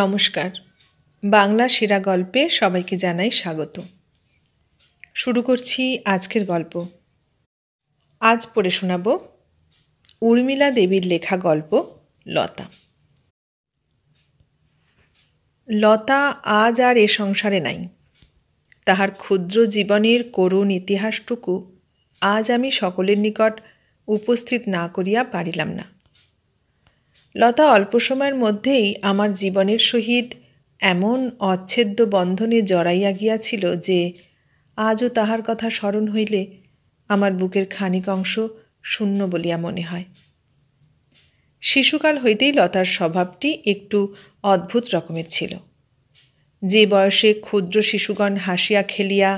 নমস্কার বাংলা সেরা গল্পে সবাইকে জানাই স্বাগত শুরু করছি আজকের গল্প আজ পড়ে শোনাব উর্মিলা দেবীর লেখা গল্প লতা লতা আজ আর এ সংসারে নাই তাহার ক্ষুদ্র জীবনের করুণ ইতিহাসটুকু আজ আমি সকলের নিকট উপস্থিত না করিয়া পারিলাম না লতা অল্প সময়ের মধ্যেই আমার জীবনের সহিত এমন অচ্ছেদ্য বন্ধনে জড়াইয়া গিয়াছিল যে আজও তাহার কথা স্মরণ হইলে আমার বুকের খানিক অংশ শূন্য বলিয়া মনে হয় শিশুকাল হইতেই লতার স্বভাবটি একটু অদ্ভুত রকমের ছিল যে বয়সে ক্ষুদ্র শিশুগণ হাসিয়া খেলিয়া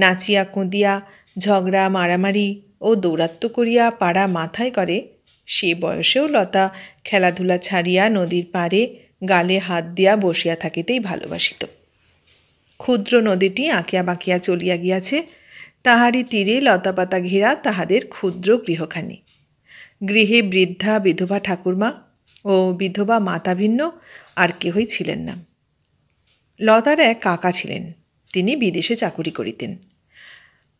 নাচিয়া কুঁদিয়া ঝগড়া মারামারি ও দৌরাত্ম করিয়া পাড়া মাথায় করে সে বয়সেও লতা খেলাধুলা ছাড়িয়া নদীর পাড়ে গালে হাত দিয়া বসিয়া থাকিতেই ভালোবাসিত ক্ষুদ্র নদীটি আঁকিয়া বাঁকিয়া চলিয়া গিয়াছে তাহারই তীরে লতাপাতা ঘেরা তাহাদের ক্ষুদ্র গৃহখানি গৃহে বৃদ্ধা বিধবা ঠাকুরমা ও বিধবা মাতা ভিন্ন আর কেহই ছিলেন না লতার এক কাকা ছিলেন তিনি বিদেশে চাকুরি করিতেন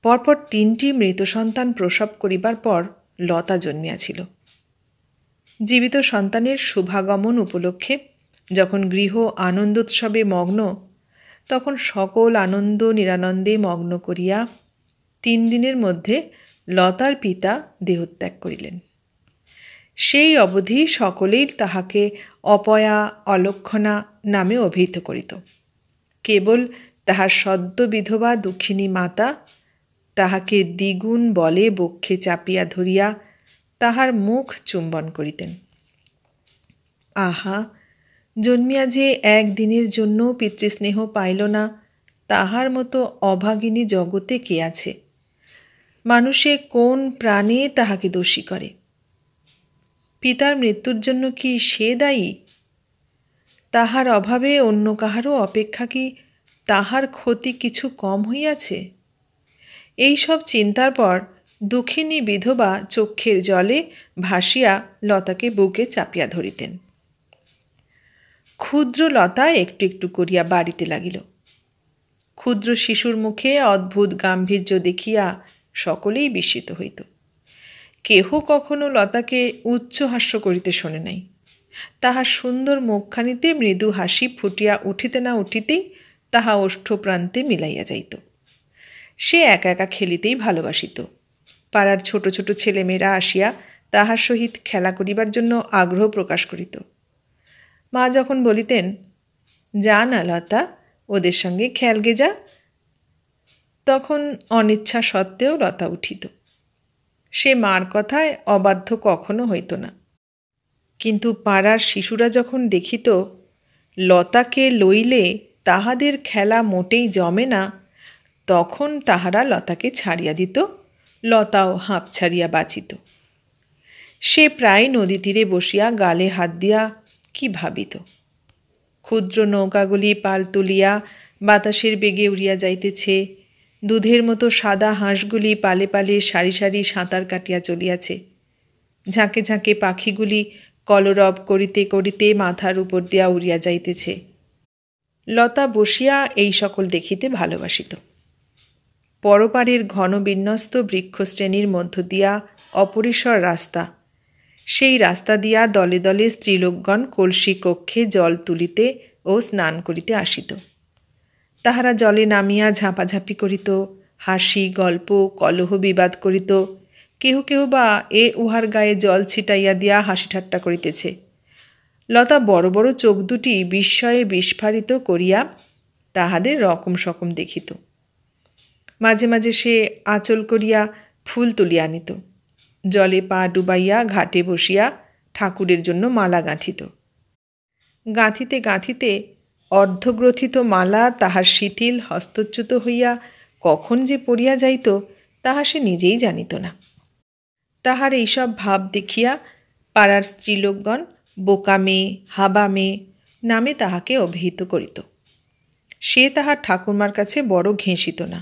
পরপর তিনটি মৃত সন্তান প্রসব করিবার পর লতা জন্মিয়াছিল জীবিত সন্তানের শুভাগমন উপলক্ষে যখন গৃহ আনন্দোৎসবে মগ্ন তখন সকল আনন্দ নিরানন্দে মগ্ন করিয়া তিন দিনের মধ্যে লতার পিতা দেহত্যাগ করিলেন সেই অবধি সকলেই তাহাকে অপয়া অলক্ষণা নামে অভিহিত করিত কেবল তাহার সদ্য বিধবা দুঃখিনী মাতা তাহাকে দ্বিগুণ বলে বক্ষে চাপিয়া ধরিয়া তাহার মুখ চুম্বন করিতেন আহা জন্মিয়া যে একদিনের জন্য পিতৃস্নেহ পাইল না তাহার মতো অভাগিনী জগতে কে আছে মানুষে কোন প্রাণে তাহাকে দোষী করে পিতার মৃত্যুর জন্য কি সে দায়ী তাহার অভাবে অন্য কাহারও অপেক্ষা কি তাহার ক্ষতি কিছু কম হইয়াছে এইসব চিন্তার পর দুঃখিনী বিধবা চক্ষের জলে ভাসিয়া লতাকে বুকে চাপিয়া ধরিতেন ক্ষুদ্র লতা একটু একটু করিয়া বাড়িতে লাগিল ক্ষুদ্র শিশুর মুখে অদ্ভুত গাম্ভীর্য দেখিয়া সকলেই বিস্মিত হইত কেহ কখনো লতাকে উচ্চ হাস্য করিতে শোনে নাই তাহার সুন্দর মুখখানিতে মৃদু হাসি ফুটিয়া উঠিতে না উঠিতেই তাহা প্রান্তে মিলাইয়া যাইত সে একা একা খেলিতেই ভালোবাসিত পাড়ার ছোট ছোট ছেলেমেয়েরা আসিয়া তাহার সহিত খেলা করিবার জন্য আগ্রহ প্রকাশ করিত মা যখন বলিতেন যা না লতা ওদের সঙ্গে খেলগে যা তখন অনিচ্ছা সত্ত্বেও লতা উঠিত সে মার কথায় অবাধ্য কখনো হইত না কিন্তু পাড়ার শিশুরা যখন দেখিত লতাকে লইলে তাহাদের খেলা মোটেই জমে না তখন তাহারা লতাকে ছাড়িয়া দিত লতাও হাঁপ ছাড়িয়া বাঁচিত সে প্রায় নদী তীরে বসিয়া গালে হাত দিয়া কি ভাবিত ক্ষুদ্র নৌকাগুলি পাল তুলিয়া বাতাসের বেগে উড়িয়া যাইতেছে দুধের মতো সাদা হাঁসগুলি পালে পালে সারি সারি সাঁতার কাটিয়া চলিয়াছে ঝাঁকে ঝাঁকে পাখিগুলি কলরব করিতে করিতে মাথার উপর দিয়া উড়িয়া যাইতেছে লতা বসিয়া এই সকল দেখিতে ভালোবাসিত পরপারের ঘন বিন্যস্ত বৃক্ষশ্রেণীর মধ্য দিয়া অপরিসর রাস্তা সেই রাস্তা দিয়া দলে দলে স্ত্রীলোকগণ কলসি কক্ষে জল তুলিতে ও স্নান করিতে আসিত তাহারা জলে নামিয়া ঝাঁপাঝাঁপি করিত হাসি গল্প কলহ বিবাদ করিত কেহ কেহ বা এ উহার গায়ে জল ছিটাইয়া দিয়া হাসি ঠাট্টা করিতেছে লতা বড় বড় চোখ দুটি বিস্ময়ে বিস্ফারিত করিয়া তাহাদের রকম সকম দেখিত মাঝে মাঝে সে আঁচল করিয়া ফুল তুলিয়া আনিত জলে পা ডুবাইয়া ঘাটে বসিয়া ঠাকুরের জন্য মালা গাঁথিত গাঁথিতে গাঁথিতে অর্ধগ্রথিত মালা তাহার শিথিল হস্তচ্যুত হইয়া কখন যে পড়িয়া যাইত তাহা সে নিজেই জানিত না তাহার এইসব ভাব দেখিয়া পাড়ার স্ত্রীলোকগণ বোকা মেয়ে হাবা মেয়ে নামে তাহাকে অভিহিত করিত সে তাহার ঠাকুরমার কাছে বড় ঘেঁষিত না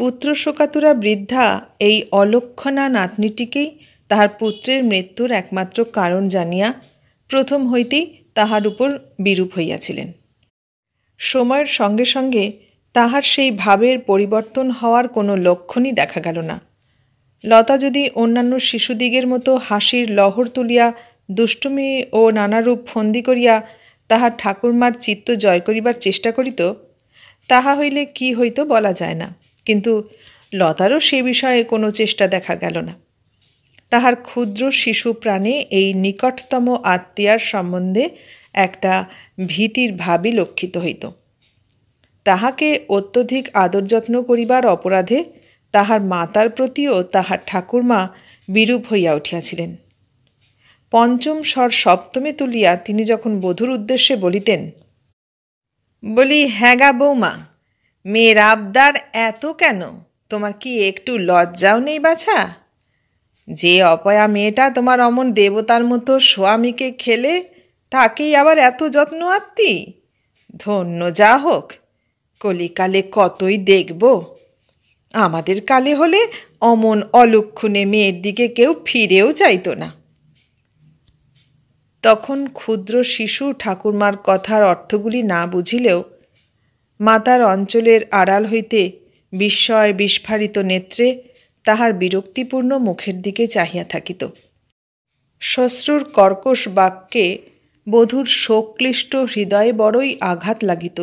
পুত্রশোকাতুরা বৃদ্ধা এই অলক্ষণা নাতনিটিকেই তাহার পুত্রের মৃত্যুর একমাত্র কারণ জানিয়া প্রথম হইতেই তাহার উপর বিরূপ হইয়াছিলেন সময়ের সঙ্গে সঙ্গে তাহার সেই ভাবের পরিবর্তন হওয়ার কোনো লক্ষণই দেখা গেল না লতা যদি অন্যান্য শিশুদিগের মতো হাসির লহর তুলিয়া দুষ্টুমি ও নানারূপ ফন্দি করিয়া তাহার ঠাকুরমার চিত্ত জয় করিবার চেষ্টা করিত তাহা হইলে কি হইত বলা যায় না কিন্তু লতারও সে বিষয়ে কোনো চেষ্টা দেখা গেল না তাহার ক্ষুদ্র শিশু প্রাণে এই নিকটতম আত্মীয়ার সম্বন্ধে একটা ভীতির ভাবই লক্ষিত হইত তাহাকে অত্যধিক আদর যত্ন করিবার অপরাধে তাহার মাতার প্রতিও তাহার ঠাকুরমা বিরূপ হইয়া উঠিয়াছিলেন পঞ্চম স্বর সপ্তমে তুলিয়া তিনি যখন বধুর উদ্দেশ্যে বলিতেন বলি হ্যাঁ গা বৌমা মেয়ের আবদার এত কেন তোমার কি একটু লজ্জাও নেই বাছা যে অপয়া মেয়েটা তোমার অমন দেবতার মতো স্বামীকে খেলে তাকেই আবার এত যত্ন আত্মি ধন্য যা হোক কলিকালে কতই দেখব আমাদের কালে হলে অমন অলক্ষণে মেয়ের দিকে কেউ ফিরেও চাইতো না তখন ক্ষুদ্র শিশু ঠাকুরমার কথার অর্থগুলি না বুঝিলেও মাতার অঞ্চলের আড়াল হইতে বিস্ময় বিস্ফারিত নেত্রে তাহার বিরক্তিপূর্ণ মুখের দিকে চাহিয়া থাকিত শ্বশ্রুর কর্কশ বাক্যে বধূর শোকক্লিষ্ট হৃদয়ে বড়ই আঘাত লাগিত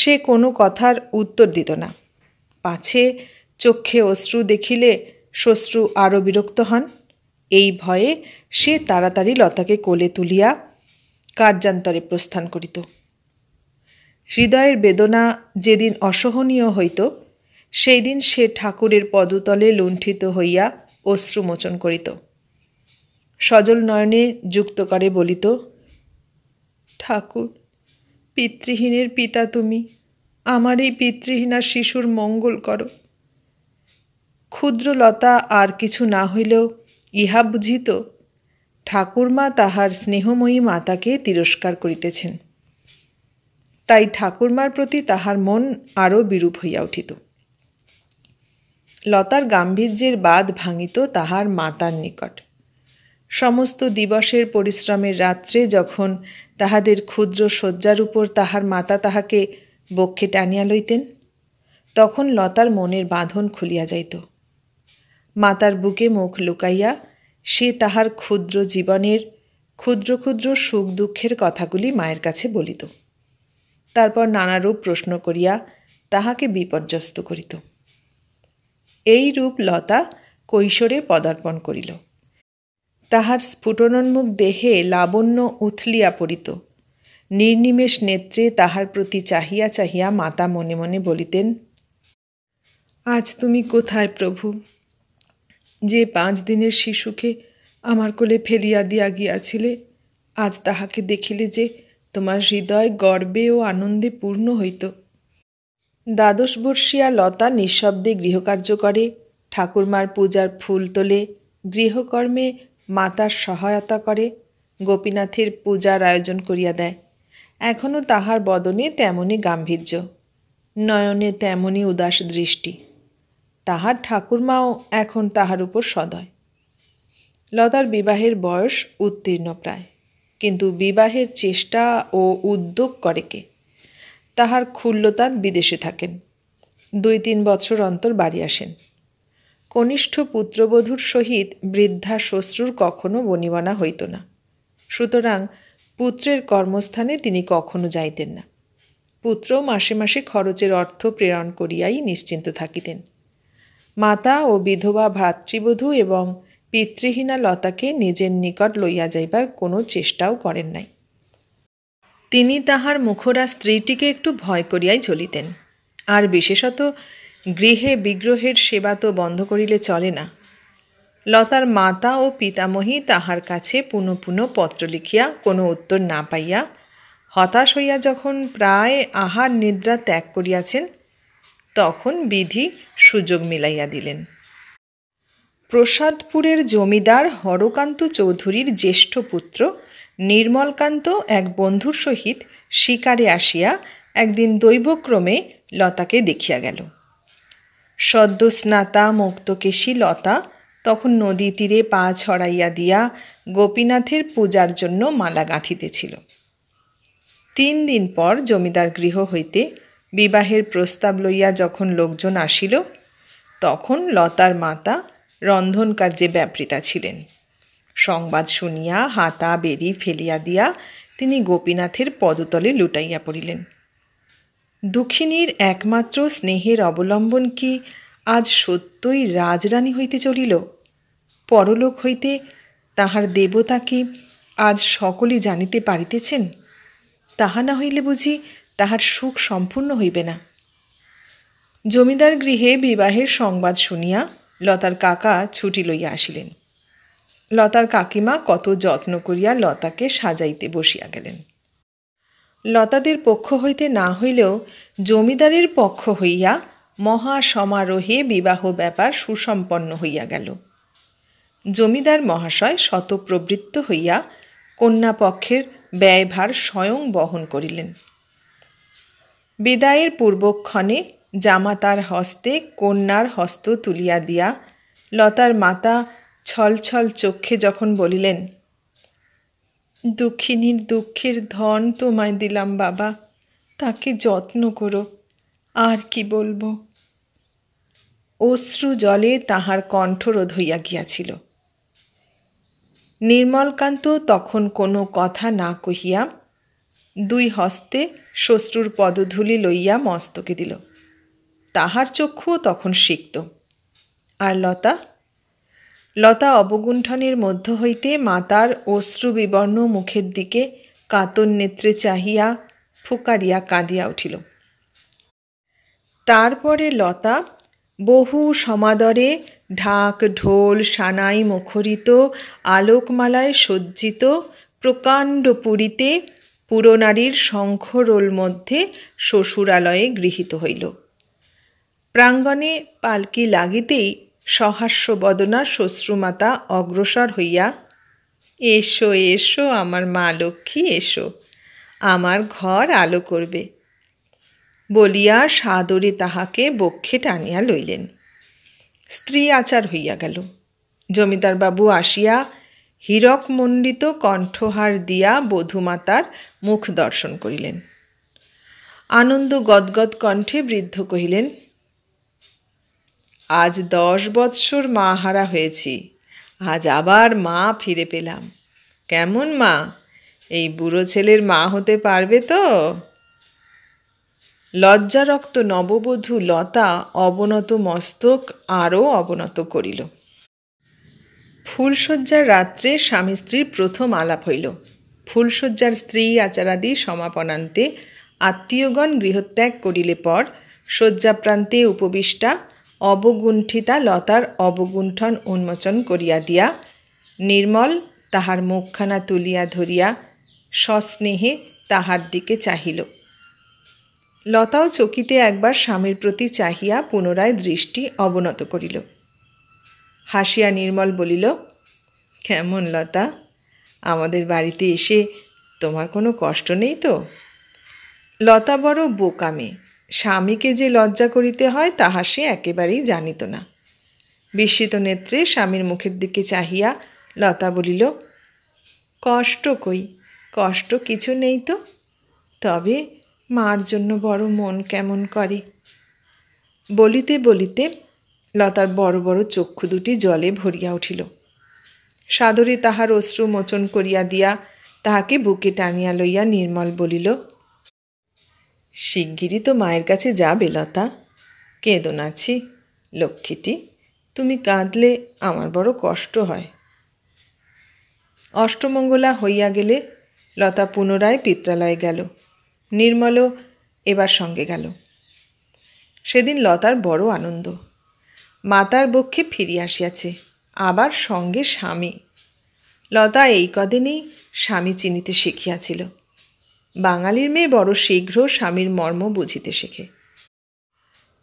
সে কোনো কথার উত্তর দিত না পাছে চক্ষে অশ্রু দেখিলে শ্বশ্রু আরও বিরক্ত হন এই ভয়ে সে তাড়াতাড়ি লতাকে কোলে তুলিয়া কার্যান্তরে প্রস্থান করিত হৃদয়ের বেদনা যেদিন অসহনীয় হইত সেই দিন সে ঠাকুরের পদতলে লুণ্ঠিত হইয়া অশ্রুমোচন করিত সজল নয়নে যুক্ত করে বলিত ঠাকুর পিতৃহীনের পিতা তুমি আমার এই পিতৃহীনা শিশুর মঙ্গল করো ক্ষুদ্র লতা আর কিছু না হইলেও ইহা বুঝিত ঠাকুরমা তাহার স্নেহময়ী মাতাকে তিরস্কার করিতেছেন তাই ঠাকুরমার প্রতি তাহার মন আরও বিরূপ হইয়া উঠিত লতার গাম্ভীর্যের বাদ ভাঙিত তাহার মাতার নিকট সমস্ত দিবসের পরিশ্রমের রাত্রে যখন তাহাদের ক্ষুদ্র শয্যার উপর তাহার মাতা তাহাকে বক্ষে টানিয়া লইতেন তখন লতার মনের বাঁধন খুলিয়া যাইত মাতার বুকে মুখ লুকাইয়া সে তাহার ক্ষুদ্র জীবনের ক্ষুদ্র ক্ষুদ্র সুখ দুঃখের কথাগুলি মায়ের কাছে বলিত তারপর নানারূপ প্রশ্ন করিয়া তাহাকে বিপর্যস্ত করিত এই রূপ লতা কৈশোরে পদার্পণ করিল তাহার স্ফুটনোন্মুখ দেহে লাবণ্য উথলিয়া পড়িত নির্নিমেষ নেত্রে তাহার প্রতি চাহিয়া চাহিয়া মাতা মনে মনে বলিতেন আজ তুমি কোথায় প্রভু যে পাঁচ দিনের শিশুকে আমার কোলে ফেলিয়া দিয়া গিয়াছিলে আজ তাহাকে দেখিলে যে তোমার হৃদয় গর্বে ও আনন্দে পূর্ণ হইত বর্ষিয়া লতা নিঃশব্দে গৃহকার্য করে ঠাকুরমার পূজার ফুল তোলে গৃহকর্মে মাতার সহায়তা করে গোপীনাথের পূজার আয়োজন করিয়া দেয় এখনও তাহার বদনে তেমনই গাম্ভীর্য নয়নে তেমনই উদাস দৃষ্টি তাহার ঠাকুরমাও এখন তাহার উপর সদয় লতার বিবাহের বয়স উত্তীর্ণ প্রায় কিন্তু বিবাহের চেষ্টা ও উদ্যোগ করে কে তাহার খুল্লতান বিদেশে থাকেন দুই তিন বছর অন্তর বাড়ি আসেন কনিষ্ঠ পুত্রবধূর সহিত বৃদ্ধা শ্বশ্রুর কখনো বনিবনা হইত না সুতরাং পুত্রের কর্মস্থানে তিনি কখনো যাইতেন না পুত্র মাসে মাসে খরচের অর্থ প্রেরণ করিয়াই নিশ্চিন্ত থাকিতেন মাতা ও বিধবা ভ্রাতৃবধূ এবং পিতৃহীনা লতাকে নিজের নিকট লইয়া যাইবার কোনো চেষ্টাও করেন নাই তিনি তাহার মুখরা স্ত্রীটিকে একটু ভয় করিয়াই চলিতেন আর বিশেষত গৃহে বিগ্রহের সেবা তো বন্ধ করিলে চলে না লতার মাতা ও পিতামহী তাহার কাছে পুনঃ পুনঃ পত্র লিখিয়া কোনো উত্তর না পাইয়া হতাশ হইয়া যখন প্রায় আহার নিদ্রা ত্যাগ করিয়াছেন তখন বিধি সুযোগ মিলাইয়া দিলেন প্রসাদপুরের জমিদার হরকান্ত চৌধুরীর জ্যেষ্ঠ পুত্র নির্মলকান্ত এক বন্ধুর সহিত শিকারে আসিয়া একদিন দৈবক্রমে লতাকে দেখিয়া গেল সদ্য স্নাতা মুক্তকেশী লতা তখন নদী তীরে পা ছড়াইয়া দিয়া গোপীনাথের পূজার জন্য মালা গাঁথিতেছিল তিন দিন পর জমিদার গৃহ হইতে বিবাহের প্রস্তাব লইয়া যখন লোকজন আসিল তখন লতার মাতা রন্ধন কার্যে ব্যাপৃতা ছিলেন সংবাদ শুনিয়া হাতা বেরি ফেলিয়া দিয়া তিনি গোপীনাথের পদতলে লুটাইয়া পড়িলেন দুঃখিনীর একমাত্র স্নেহের অবলম্বন কি আজ সত্যই রাজরানী হইতে চলিল পরলোক হইতে তাহার দেবতা কি আজ সকলে জানিতে পারিতেছেন তাহা না হইলে বুঝি তাহার সুখ সম্পূর্ণ হইবে না জমিদার গৃহে বিবাহের সংবাদ শুনিয়া লতার কাকা ছুটি লইয়া আসিলেন লতার কাকিমা কত যত্ন করিয়া লতাকে সাজাইতে বসিয়া গেলেন লতাদের পক্ষ হইতে না হইলেও জমিদারের পক্ষ হইয়া মহা সমারোহে বিবাহ ব্যাপার সুসম্পন্ন হইয়া গেল জমিদার মহাশয় শতপ্রবৃত্ত হইয়া কন্যাপক্ষের ব্যয়ভার স্বয়ং বহন করিলেন বিদায়ের পূর্বক্ষণে জামাতার হস্তে কন্যার হস্ত তুলিয়া দিয়া লতার মাতা ছল ছল চক্ষে যখন বলিলেন দুঃখিনীর দুঃখের ধন তোমায় দিলাম বাবা তাকে যত্ন করো আর কি বলবো অশ্রু জলে তাহার কণ্ঠরোধ হইয়া গিয়াছিল নির্মলকান্ত তখন কোনো কথা না কহিয়া দুই হস্তে শ্বশ্রুর পদধূলি লইয়া মস্তকে দিল তাহার চক্ষুও তখন সিক্ত আর লতা লতা অবগুণ্ঠনের মধ্য হইতে মাতার অশ্রুবিবর্ণ মুখের দিকে কাতর নেত্রে চাহিয়া ফুকারিয়া কাঁদিয়া উঠিল তারপরে লতা বহু সমাদরে ঢাক ঢোল সানাই মুখরিত আলোকমালায় সজ্জিত প্রকাণ্ড পুরীতে পুরনারীর শঙ্খরোল মধ্যে শ্বশুরালয়ে গৃহীত হইল প্রাঙ্গণে পালকি লাগিতেই সহাস্য বদনা শ্বশ্রুমাতা অগ্রসর হইয়া এসো এসো আমার মা লক্ষ্মী এসো আমার ঘর আলো করবে বলিয়া সাদরে তাহাকে বক্ষে টানিয়া লইলেন স্ত্রী আচার হইয়া গেল জমিদারবাবু আসিয়া হীরকমণ্ডিত কণ্ঠহার দিয়া বধুমাতার মুখ দর্শন করিলেন আনন্দ গদগদ কণ্ঠে বৃদ্ধ কহিলেন আজ দশ বৎসর মা হারা হয়েছি আজ আবার মা ফিরে পেলাম কেমন মা এই বুড়ো ছেলের মা হতে পারবে তো লজ্জারক্ত নববধূ লতা অবনত মস্তক আরও অবনত করিল ফুলশয্যার রাত্রে স্বামী স্ত্রীর প্রথম আলাপ হইল ফুলশয্যার স্ত্রী আচারাদি সমাপনান্তে আত্মীয়গণ গৃহত্যাগ করিলে পর শয্যাপ্রান্তে উপবিষ্টা অবগুণ্ঠিতা লতার অবগুণ্ঠন উন্মোচন করিয়া দিয়া নির্মল তাহার মুখখানা তুলিয়া ধরিয়া সস্নেহে তাহার দিকে চাহিল লতাও চকিতে একবার স্বামীর প্রতি চাহিয়া পুনরায় দৃষ্টি অবনত করিল হাসিয়া নির্মল বলিল কেমন লতা আমাদের বাড়িতে এসে তোমার কোনো কষ্ট নেই তো লতা বড় বোকা মেয়ে স্বামীকে যে লজ্জা করিতে হয় তাহা সে একেবারেই জানিত না বিস্মিত নেত্রে স্বামীর মুখের দিকে চাহিয়া লতা বলিল কষ্ট কই কষ্ট কিছু নেই তো তবে মার জন্য বড় মন কেমন করে বলিতে বলিতে লতার বড় বড় চক্ষু দুটি জলে ভরিয়া উঠিল সাদরে তাহার অশ্রু মোচন করিয়া দিয়া তাহাকে বুকে টানিয়া লইয়া নির্মল বলিল শিগগিরই তো মায়ের কাছে যাবে লতা কেঁদো নাছি লক্ষ্মীটি তুমি কাঁদলে আমার বড় কষ্ট হয় অষ্টমঙ্গলা হইয়া গেলে লতা পুনরায় পিত্রালয়ে গেল নির্মল এবার সঙ্গে গেল সেদিন লতার বড় আনন্দ মাতার বক্ষে ফিরিয়া আসিয়াছে আবার সঙ্গে স্বামী লতা এই কদিনেই স্বামী চিনিতে শিখিয়াছিল বাঙালির মেয়ে বড় শীঘ্র স্বামীর মর্ম বুঝিতে শেখে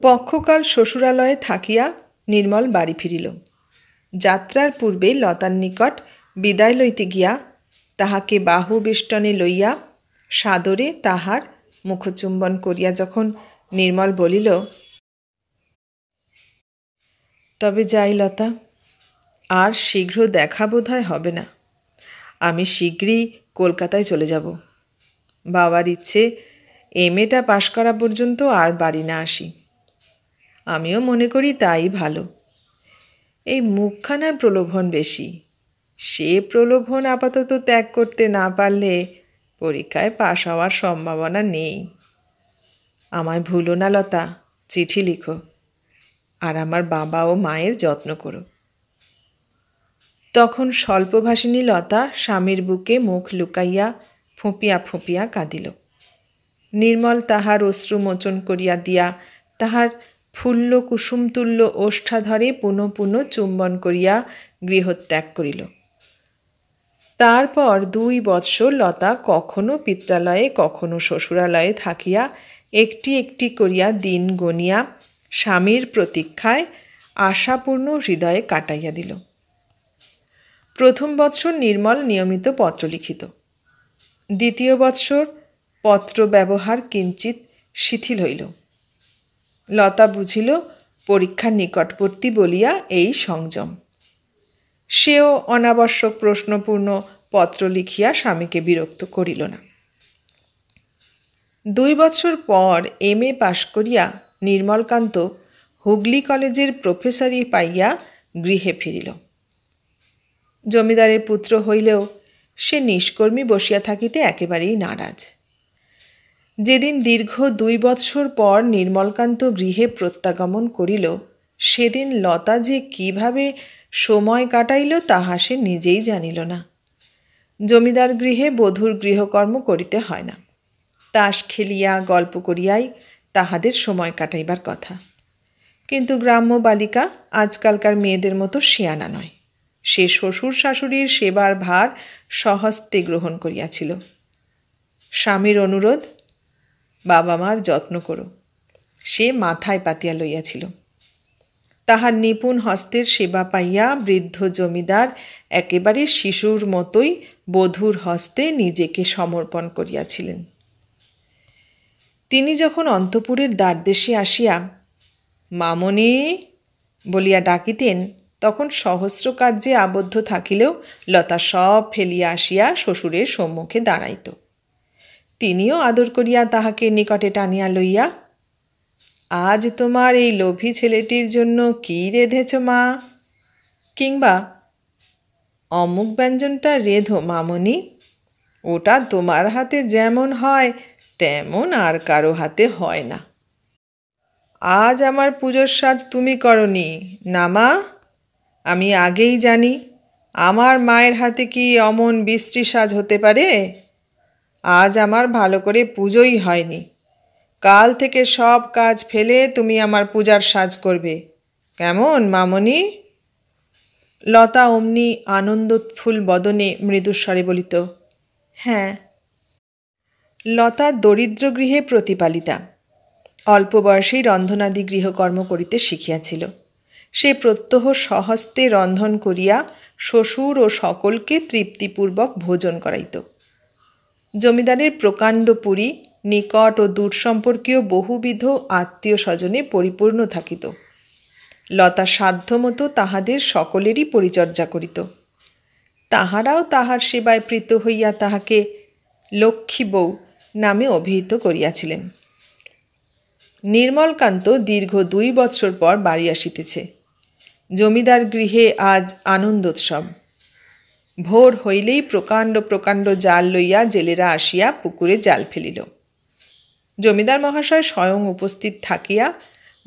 পক্ষকাল শ্বশুরালয়ে থাকিয়া নির্মল বাড়ি ফিরিল যাত্রার পূর্বে লতার নিকট বিদায় লইতে গিয়া তাহাকে বাহু বেষ্টনে লইয়া সাদরে তাহার মুখচুম্বন করিয়া যখন নির্মল বলিল তবে যাই লতা আর শীঘ্র দেখা বোধ হবে না আমি শীঘ্রই কলকাতায় চলে যাব বাবার ইচ্ছে এম এটা পাশ করা পর্যন্ত আর বাড়ি না আসি আমিও মনে করি তাই ভালো এই মুখখানার প্রলোভন বেশি সে প্রলোভন আপাতত ত্যাগ করতে না পারলে পরীক্ষায় পাশ হওয়ার সম্ভাবনা নেই আমায় ভুলো না লতা চিঠি লিখো আর আমার বাবা ও মায়ের যত্ন করো তখন স্বল্পভাষিনী লতা স্বামীর বুকে মুখ লুকাইয়া ফুঁপিয়া ফুঁপিয়া কাঁদিল নির্মল তাহার অশ্রুমোচন করিয়া দিয়া তাহার ফুল্ল কুসুমতুল্য ওষ্ঠাধরে পুনঃ পুনঃ চুম্বন করিয়া গৃহত্যাগ করিল তারপর দুই বৎসর লতা কখনো পিত্রালয়ে কখনো শ্বশুরালয়ে থাকিয়া একটি একটি করিয়া দিন গনিয়া স্বামীর প্রতীক্ষায় আশাপূর্ণ হৃদয়ে কাটাইয়া দিল প্রথম বৎসর নির্মল নিয়মিত পত্র লিখিত দ্বিতীয় বৎসর পত্র ব্যবহার কিঞ্চিত শিথিল হইল লতা বুঝিল পরীক্ষার নিকটবর্তী বলিয়া এই সংযম সেও অনাবশ্যক প্রশ্নপূর্ণ পত্র লিখিয়া স্বামীকে বিরক্ত করিল না দুই বছর পর এম এ পাশ করিয়া নির্মলকান্ত হুগলি কলেজের প্রফেসরই পাইয়া গৃহে ফিরিল জমিদারের পুত্র হইলেও সে নিষ্কর্মী বসিয়া থাকিতে একেবারেই নারাজ যেদিন দীর্ঘ দুই বৎসর পর নির্মলকান্ত গৃহে প্রত্যাগমন করিল সেদিন লতা যে কিভাবে সময় কাটাইল তাহা সে নিজেই জানিল না জমিদার গৃহে বধূর গৃহকর্ম করিতে হয় না তাস খেলিয়া গল্প করিয়াই তাহাদের সময় কাটাইবার কথা কিন্তু গ্রাম্য বালিকা আজকালকার মেয়েদের মতো শিয়ানা নয় সে শ্বশুর শাশুড়ির সেবার ভার সহস্তে গ্রহণ করিয়াছিল স্বামীর অনুরোধ বাবা মার যত্ন করো সে মাথায় পাতিয়া লইয়াছিল তাহার নিপুণ হস্তের সেবা পাইয়া বৃদ্ধ জমিদার একেবারে শিশুর মতোই বধুর হস্তে নিজেকে সমর্পণ করিয়াছিলেন তিনি যখন অন্তপুরের দ্বারদেশে আসিয়া মামনি বলিয়া ডাকিতেন তখন সহস্র কার্যে আবদ্ধ থাকিলেও লতা সব ফেলিয়া আসিয়া শ্বশুরের সম্মুখে দাঁড়াইত তিনিও আদর করিয়া তাহাকে নিকটে টানিয়া লইয়া আজ তোমার এই লোভী ছেলেটির জন্য কি রেধেছ মা কিংবা অমুক ব্যঞ্জনটা রেধো মামনি ওটা তোমার হাতে যেমন হয় তেমন আর কারো হাতে হয় না আজ আমার পুজোর সাজ তুমি করনি না মা আমি আগেই জানি আমার মায়ের হাতে কি অমন বিশ্রী সাজ হতে পারে আজ আমার ভালো করে পুজোই হয়নি কাল থেকে সব কাজ ফেলে তুমি আমার পূজার সাজ করবে কেমন মামনি লতা অমনি আনন্দোৎফুল বদনে মৃদুস্বরে বলিত হ্যাঁ লতা দরিদ্র গৃহে প্রতিপালিতা অল্প বয়সেই রন্ধনাদি গৃহকর্ম করিতে শিখিয়াছিল সে প্রত্যহ সহস্তে রন্ধন করিয়া শ্বশুর ও সকলকে তৃপ্তিপূর্বক ভোজন করাইত জমিদারের প্রকাণ্ড পুরী নিকট ও দূর সম্পর্কীয় বহুবিধ আত্মীয় স্বজনে পরিপূর্ণ থাকিত লতা সাধ্যমতো তাহাদের সকলেরই পরিচর্যা করিত তাহারাও তাহার সেবায় প্রীত হইয়া তাহাকে লক্ষ্মী বউ নামে অভিহিত করিয়াছিলেন নির্মলকান্ত দীর্ঘ দুই বৎসর পর বাড়ি আসিতেছে জমিদার গৃহে আজ আনন্দোৎসব ভোর হইলেই প্রকাণ্ড প্রকাণ্ড জাল লইয়া জেলেরা আসিয়া পুকুরে জাল ফেলিল জমিদার মহাশয় স্বয়ং উপস্থিত থাকিয়া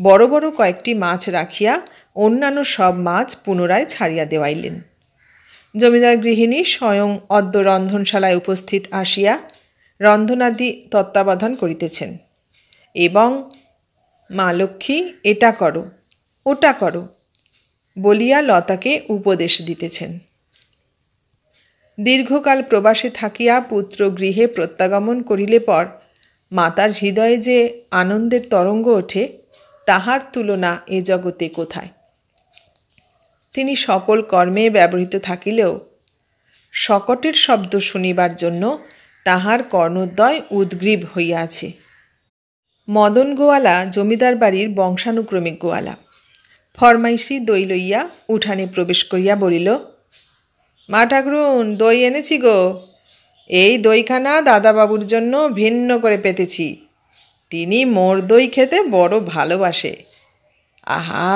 বড় বড় কয়েকটি মাছ রাখিয়া অন্যান্য সব মাছ পুনরায় ছাড়িয়া দেওয়াইলেন জমিদার গৃহিণী স্বয়ং অদ্য রন্ধনশালায় উপস্থিত আসিয়া রন্ধনাদি তত্ত্বাবধান করিতেছেন এবং মা লক্ষ্মী এটা করো ওটা করো বলিয়া লতাকে উপদেশ দিতেছেন দীর্ঘকাল প্রবাসে থাকিয়া পুত্র গৃহে প্রত্যাগমন করিলে পর মাতার হৃদয়ে যে আনন্দের তরঙ্গ ওঠে তাহার তুলনা এ জগতে কোথায় তিনি সকল কর্মে ব্যবহৃত থাকিলেও শকটের শব্দ শুনিবার জন্য তাহার কর্ণোদ্বয় উদ্গ্রীব হইয়াছে মদন গোয়ালা জমিদার বাড়ির বংশানুক্রমিক গোয়ালা ফরমাইশি দই লইয়া উঠানে প্রবেশ করিয়া বলিল মা ঠাকুরুন দই এনেছি গো এই দইখানা দাদাবাবুর জন্য ভিন্ন করে পেতেছি তিনি মোর দই খেতে বড় ভালোবাসে আহা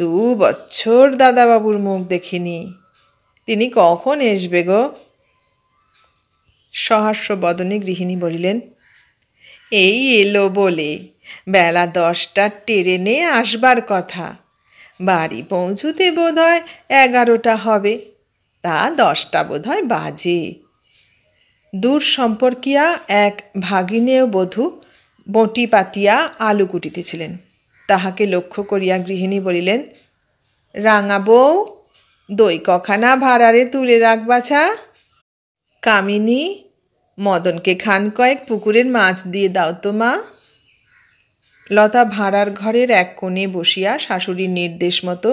দু বছর দাদাবাবুর মুখ দেখিনি তিনি কখন এসবে গো সহাস্য বদনে গৃহিণী বলিলেন এই এলো বলে বেলা দশটার ট্রেনে আসবার কথা বাড়ি পৌঁছুতে বোধ হয় এগারোটা হবে তা দশটা বোধ হয় বাজে দূর সম্পর্কিয়া এক ভাগিনেয় বধূ বঁটি পাতিয়া আলু কুটিতেছিলেন তাহাকে লক্ষ্য করিয়া গৃহিণী বলিলেন রাঙা বউ দই কখানা ভাড়ারে তুলে রাখবাছা কামিনী মদনকে খান কয়েক পুকুরের মাছ দিয়ে দাও তো মা লতা ভাঁড়ার ঘরের এক কোণে বসিয়া শাশুড়ির নির্দেশ মতো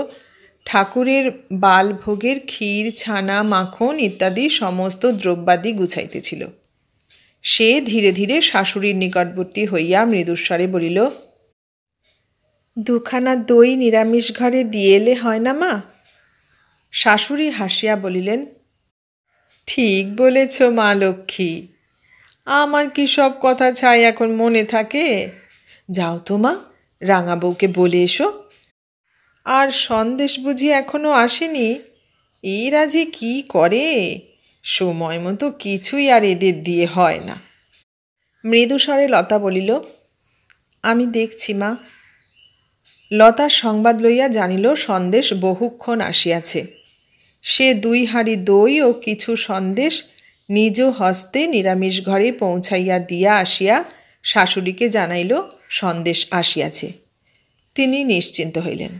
ঠাকুরের বালভোগের ক্ষীর ছানা মাখন ইত্যাদি সমস্ত দ্রব্যাদি গুছাইতেছিল সে ধীরে ধীরে শাশুড়ির নিকটবর্তী হইয়া মৃদুস্বরে বলিল দুখানা দই নিরামিষ ঘরে দিয়ে এলে হয় না মা শাশুড়ি হাসিয়া বলিলেন ঠিক বলেছ মা লক্ষ্মী আমার কি সব কথা ছাই এখন মনে থাকে যাও তো মা রাঙা বউকে বলে এসো আর সন্দেশ বুঝি এখনও আসেনি এরা যে কি করে সময় মতো কিছুই আর এদের দিয়ে হয় না মৃদুস্বরে লতা বলিল আমি দেখছি মা লতার সংবাদ লইয়া জানিল সন্দেশ বহুক্ষণ আসিয়াছে সে দুই হাড়ি দই ও কিছু সন্দেশ নিজ হস্তে নিরামিষ ঘরে পৌঁছাইয়া দিয়া আসিয়া শাশুড়িকে জানাইল সন্দেশ আসিয়াছে তিনি নিশ্চিন্ত হইলেন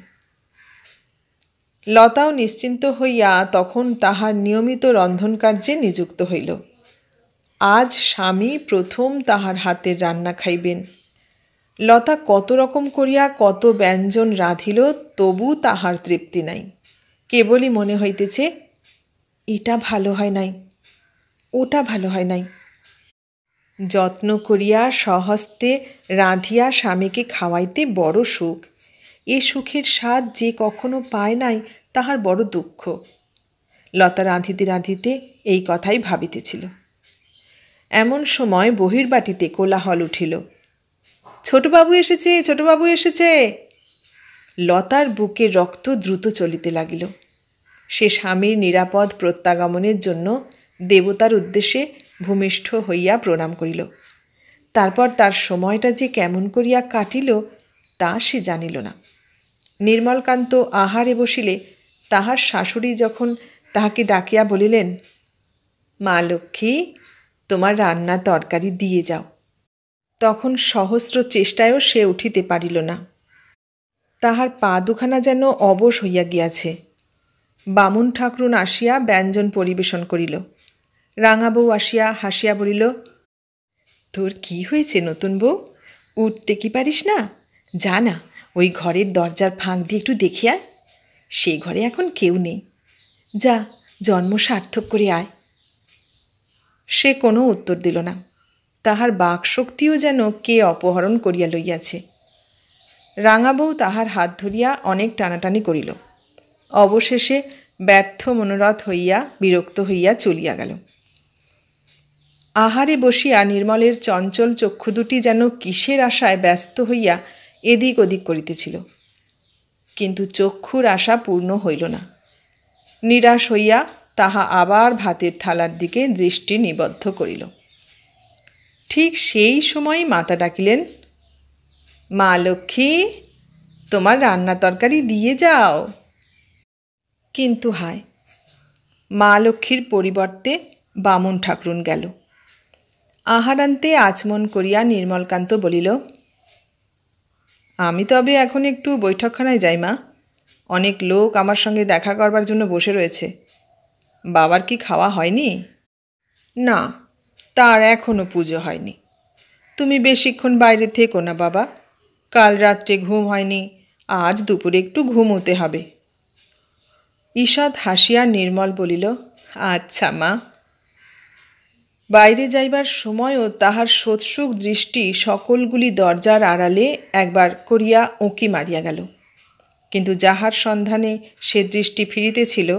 লতাও নিশ্চিন্ত হইয়া তখন তাহার নিয়মিত রন্ধনকার্যে নিযুক্ত হইল আজ স্বামী প্রথম তাহার হাতের রান্না খাইবেন লতা কত রকম করিয়া কত ব্যঞ্জন রাঁধিল তবু তাহার তৃপ্তি নাই কেবলই মনে হইতেছে এটা ভালো হয় নাই ওটা ভালো হয় নাই যত্ন করিয়া স্বহস্তে রাঁধিয়া স্বামীকে খাওয়াইতে বড় সুখ এ সুখের স্বাদ যে কখনো পায় নাই তাহার বড় দুঃখ লতা রাঁধিতে রাঁধিতে এই কথাই ভাবিতেছিল এমন সময় বহির বাটিতে কোলাহল উঠিল ছোটবাবু এসেছে ছোটবাবু এসেছে লতার বুকে রক্ত দ্রুত চলিতে লাগিল সে স্বামীর নিরাপদ প্রত্যাগমনের জন্য দেবতার উদ্দেশ্যে ভূমিষ্ঠ হইয়া প্রণাম করিল তারপর তার সময়টা যে কেমন করিয়া কাটিল তা সে জানিল না নির্মলকান্ত আহারে বসিলে তাহার শাশুড়ি যখন তাহাকে ডাকিয়া বলিলেন মা লক্ষ্মী তোমার রান্না তরকারি দিয়ে যাও তখন সহস্র চেষ্টায়ও সে উঠিতে পারিল না তাহার পা দুখানা যেন অবশ হইয়া গিয়াছে বামুন ঠাকরুন আসিয়া ব্যঞ্জন পরিবেশন করিল রাঙা বউ আসিয়া হাসিয়া বলিল তোর কি হয়েছে নতুন বউ উঠতে কি পারিস না যা না ওই ঘরের দরজার ফাঁক দিয়ে একটু দেখে আয় সে ঘরে এখন কেউ নেই যা জন্ম সার্থক করে আয় সে কোনো উত্তর দিল না তাহার বাকশক্তিও যেন কে অপহরণ করিয়া লইয়াছে রাঙাবৌ তাহার হাত ধরিয়া অনেক টানাটানি করিল অবশেষে ব্যর্থ মনোরথ হইয়া বিরক্ত হইয়া চলিয়া গেল আহারে বসিয়া নির্মলের চঞ্চল চক্ষু দুটি যেন কিসের আশায় ব্যস্ত হইয়া এদিক ওদিক করিতেছিল কিন্তু চক্ষুর আশা পূর্ণ হইল না নিরাশ হইয়া তাহা আবার ভাতের থালার দিকে দৃষ্টি নিবদ্ধ করিল ঠিক সেই সময় মাতা ডাকিলেন মা লক্ষ্মী তোমার রান্না তরকারি দিয়ে যাও কিন্তু হায় মা লক্ষ্মীর পরিবর্তে বামুন ঠাকরুন গেল আহারান্তে আচমন করিয়া নির্মলকান্ত বলিল আমি তবে এখন একটু বৈঠকখানায় যাই মা অনেক লোক আমার সঙ্গে দেখা করবার জন্য বসে রয়েছে বাবার কি খাওয়া হয়নি না তার এখনও পুজো হয়নি তুমি বেশিক্ষণ বাইরে থেকো না বাবা কাল রাত্রে ঘুম হয়নি আজ দুপুরে একটু ঘুমোতে হবে ঈষৎ হাসিয়া নির্মল বলিল আচ্ছা মা বাইরে যাইবার সময়ও তাহার শোৎসুক দৃষ্টি সকলগুলি দরজার আড়ালে একবার করিয়া উঁকি মারিয়া গেল কিন্তু যাহার সন্ধানে সে দৃষ্টি ফিরিতেছিল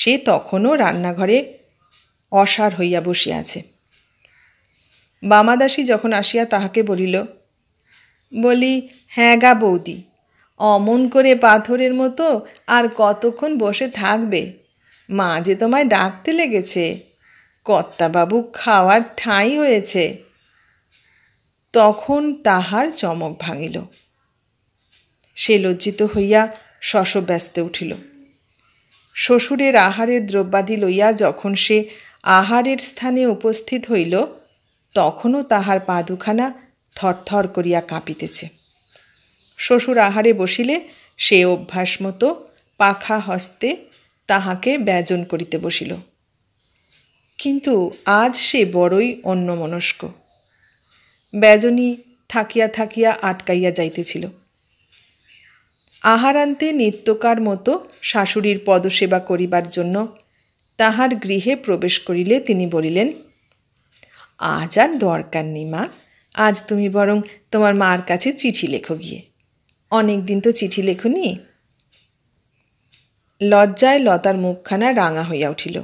সে তখনও রান্নাঘরে অসার হইয়া বসিয়াছে বামাদাসী যখন আসিয়া তাহাকে বলিল বলি হ্যাঁ গা বৌদি অমন করে পাথরের মতো আর কতক্ষণ বসে থাকবে মা যে তোমায় ডাকতে লেগেছে কর্তাবাবু খাওয়ার ঠাঁই হয়েছে তখন তাহার চমক ভাঙিল সে লজ্জিত হইয়া শশব্যস্তে উঠিল শ্বশুরের আহারের দ্রব্যাদি লইয়া যখন সে আহারের স্থানে উপস্থিত হইল তখনও তাহার পা দুখানা থরথর করিয়া কাঁপিতেছে শ্বশুর আহারে বসিলে সে অভ্যাস মতো পাখা হস্তে তাহাকে ব্যজন করিতে বসিল কিন্তু আজ সে বড়ই অন্যমনস্ক বেজনী থাকিয়া থাকিয়া আটকাইয়া যাইতেছিল আহারান্তে নিত্যকার মতো শাশুড়ির পদসেবা করিবার জন্য তাহার গৃহে প্রবেশ করিলে তিনি বলিলেন আজ আর দরকার নেই মা আজ তুমি বরং তোমার মার কাছে চিঠি লেখো গিয়ে অনেক দিন তো চিঠি নি লজ্জায় লতার মুখখানা রাঙা হইয়া উঠিল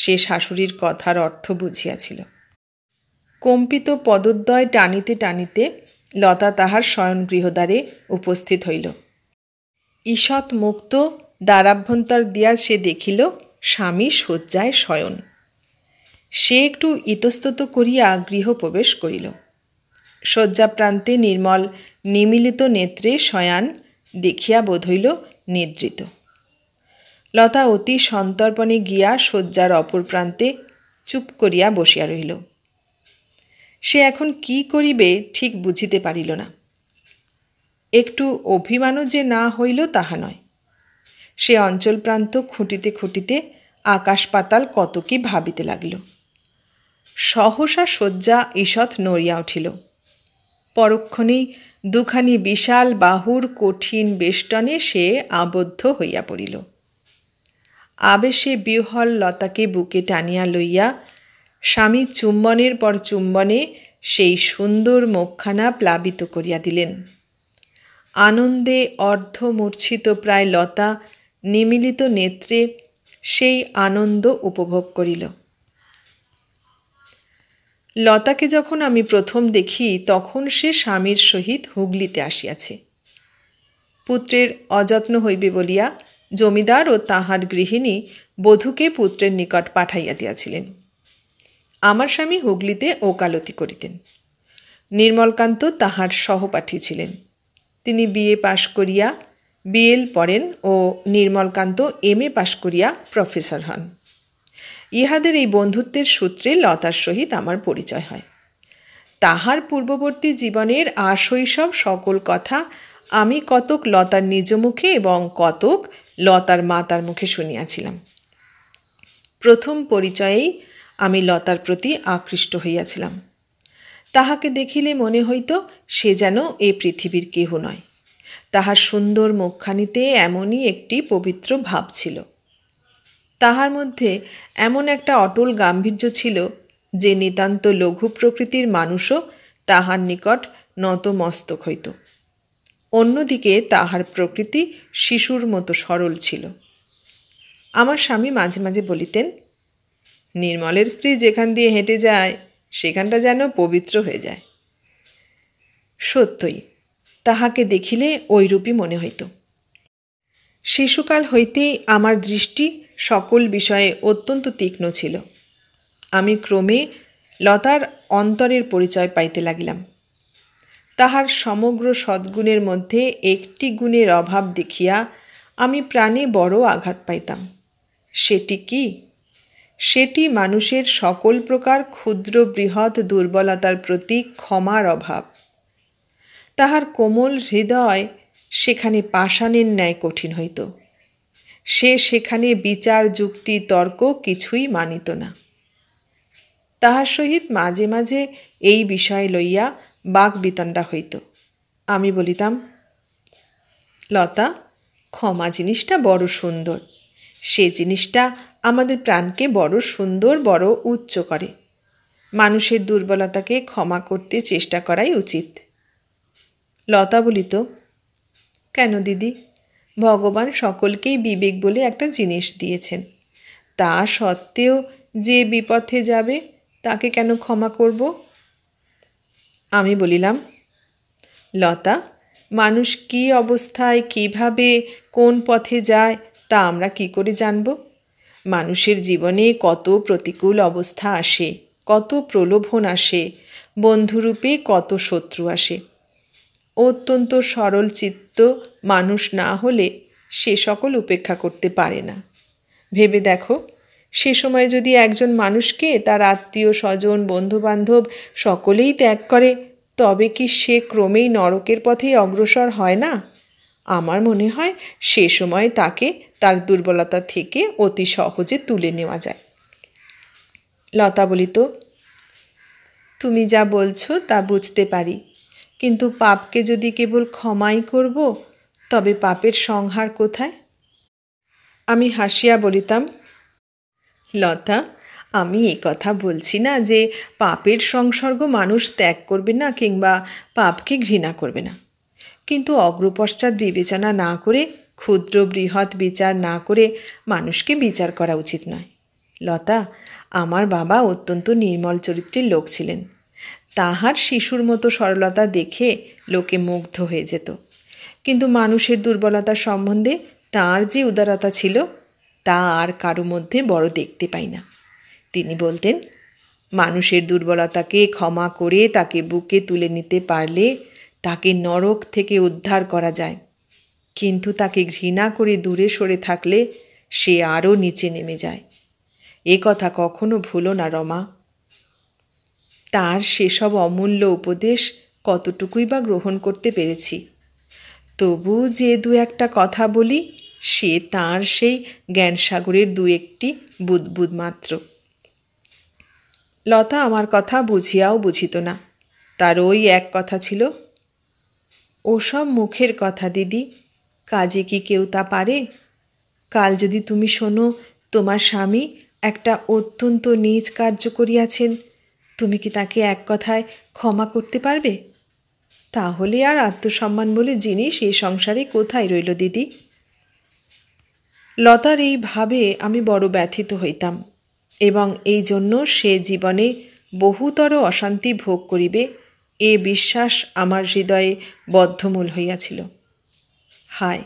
সে শাশুড়ির কথার অর্থ বুঝিয়াছিল কম্পিত পদদ্বয় টানিতে টানিতে লতা তাহার শয়নগৃহদ্বারে উপস্থিত হইল ঈষৎ মুক্ত দ্বারাভ্যন্তর দিয়া সে দেখিল স্বামী শয্যায় শয়ন সে একটু ইতস্তত করিয়া গৃহ প্রবেশ করিল শয্যাপ্রান্তে নির্মল নিমিলিত নেত্রে শয়ান দেখিয়া বোধ হইল নিদ্রিত লতা অতি সন্তর্পণে গিয়া শয্যার অপর প্রান্তে চুপ করিয়া বসিয়া রহিল সে এখন কি করিবে ঠিক বুঝিতে পারিল না একটু অভিমানও যে না হইল তাহা নয় সে অঞ্চল প্রান্ত খুঁটিতে খুঁটিতে আকাশ পাতাল কত কি ভাবিতে লাগিল সহসা শয্যা ঈষৎ নড়িয়া উঠিল পরক্ষণেই দুখানি বিশাল বাহুর কঠিন বেষ্টনে সে আবদ্ধ হইয়া পড়িল আবেশে বিহল লতাকে বুকে টানিয়া লইয়া স্বামী চুম্বনের পর চুম্বনে সেই সুন্দর মুখখানা প্লাবিত করিয়া দিলেন আনন্দে অর্ধমূর্ছিত প্রায় লতা নিমিলিত নেত্রে সেই আনন্দ উপভোগ করিল লতাকে যখন আমি প্রথম দেখি তখন সে স্বামীর সহিত হুগলিতে আসিয়াছে পুত্রের অযত্ন হইবে বলিয়া জমিদার ও তাহার গৃহিণী বধূকে পুত্রের নিকট পাঠাইয়া দিয়াছিলেন আমার স্বামী হুগলিতে ওকালতি করিতেন নির্মলকান্ত তাহার সহপাঠী ছিলেন তিনি বিএ পাশ করিয়া বিএল পড়েন ও নির্মলকান্ত এম এ পাশ করিয়া প্রফেসর হন ইহাদের এই বন্ধুত্বের সূত্রে লতার সহিত আমার পরিচয় হয় তাহার পূর্ববর্তী জীবনের আশৈশব সকল কথা আমি কতক লতার নিজ মুখে এবং কতক লতার মা তার মুখে শুনিয়াছিলাম প্রথম পরিচয়েই আমি লতার প্রতি আকৃষ্ট হইয়াছিলাম তাহাকে দেখিলে মনে হইত সে যেন এ পৃথিবীর কেহ নয় তাহার সুন্দর মুখখানিতে এমনই একটি পবিত্র ভাব ছিল তাহার মধ্যে এমন একটা অটল গাম্ভীর্য ছিল যে নিতান্ত লঘু প্রকৃতির মানুষও তাহার নিকট নতমস্তক হইত অন্যদিকে তাহার প্রকৃতি শিশুর মতো সরল ছিল আমার স্বামী মাঝে মাঝে বলিতেন নির্মলের স্ত্রী যেখান দিয়ে হেঁটে যায় সেখানটা যেন পবিত্র হয়ে যায় সত্যই তাহাকে দেখিলে ঐরূপই মনে হইত শিশুকাল হইতেই আমার দৃষ্টি সকল বিষয়ে অত্যন্ত তীক্ষ্ণ ছিল আমি ক্রমে লতার অন্তরের পরিচয় পাইতে লাগিলাম তাহার সমগ্র সদ্গুণের মধ্যে একটি গুণের অভাব দেখিয়া আমি প্রাণে বড় আঘাত পাইতাম সেটি কি সেটি মানুষের সকল প্রকার ক্ষুদ্র বৃহৎ দুর্বলতার প্রতি ক্ষমার অভাব তাহার কোমল হৃদয় সেখানে পাষাণের ন্যায় কঠিন হইত সে সেখানে বিচার যুক্তি তর্ক কিছুই মানিত না তাহার সহিত মাঝে মাঝে এই বিষয় লইয়া বাঘ বিতণ্ডা হইত আমি বলিতাম লতা ক্ষমা জিনিসটা বড় সুন্দর সে জিনিসটা আমাদের প্রাণকে বড় সুন্দর বড় উচ্চ করে মানুষের দুর্বলতাকে ক্ষমা করতে চেষ্টা করাই উচিত লতা বলিত কেন দিদি ভগবান সকলকেই বিবেক বলে একটা জিনিস দিয়েছেন তা সত্ত্বেও যে বিপথে যাবে তাকে কেন ক্ষমা করবো আমি বলিলাম লতা মানুষ কি অবস্থায় কিভাবে কোন পথে যায় তা আমরা কি করে জানব মানুষের জীবনে কত প্রতিকূল অবস্থা আসে কত প্রলোভন আসে বন্ধুরূপে কত শত্রু আসে অত্যন্ত সরল চিত্ত মানুষ না হলে সে সকল উপেক্ষা করতে পারে না ভেবে দেখো সে সময় যদি একজন মানুষকে তার আত্মীয় স্বজন বন্ধুবান্ধব সকলেই ত্যাগ করে তবে কি সে ক্রমেই নরকের পথেই অগ্রসর হয় না আমার মনে হয় সে সময় তাকে তার দুর্বলতা থেকে অতি সহজে তুলে নেওয়া যায় লতা বলিত তুমি যা বলছো তা বুঝতে পারি কিন্তু পাপকে যদি কেবল ক্ষমাই করব তবে পাপের সংহার কোথায় আমি হাসিয়া বলিতাম লতা আমি এ কথা বলছি না যে পাপের সংসর্গ মানুষ ত্যাগ করবে না কিংবা পাপকে ঘৃণা করবে না কিন্তু অগ্রপশ্চাৎ বিবেচনা না করে ক্ষুদ্র বৃহৎ বিচার না করে মানুষকে বিচার করা উচিত নয় লতা আমার বাবা অত্যন্ত নির্মল চরিত্রের লোক ছিলেন তাহার শিশুর মতো সরলতা দেখে লোকে মুগ্ধ হয়ে যেত কিন্তু মানুষের দুর্বলতা সম্বন্ধে তার যে উদারতা ছিল তা আর কারো মধ্যে বড় দেখতে পাই না তিনি বলতেন মানুষের দুর্বলতাকে ক্ষমা করে তাকে বুকে তুলে নিতে পারলে তাকে নরক থেকে উদ্ধার করা যায় কিন্তু তাকে ঘৃণা করে দূরে সরে থাকলে সে আরও নিচে নেমে যায় এ কথা কখনো ভুলো না রমা তার সেসব অমূল্য উপদেশ কতটুকুই বা গ্রহণ করতে পেরেছি তবু যে দু একটা কথা বলি সে তার সেই জ্ঞানসাগরের দু একটি বুদবুদ মাত্র লতা আমার কথা বুঝিয়াও বুঝিত না তার ওই এক কথা ছিল ওসব মুখের কথা দিদি কাজে কি কেউ তা পারে কাল যদি তুমি শোনো তোমার স্বামী একটা অত্যন্ত নিজ কার্য করিয়াছেন তুমি কি তাকে এক কথায় ক্ষমা করতে পারবে তাহলে আর আত্মসম্মান বলে জিনিস এই সংসারে কোথায় রইল দিদি লতার এই ভাবে আমি বড় ব্যথিত হইতাম এবং এই জন্য সে জীবনে বহুতর অশান্তি ভোগ করিবে এ বিশ্বাস আমার হৃদয়ে বদ্ধমূল হইয়াছিল হায়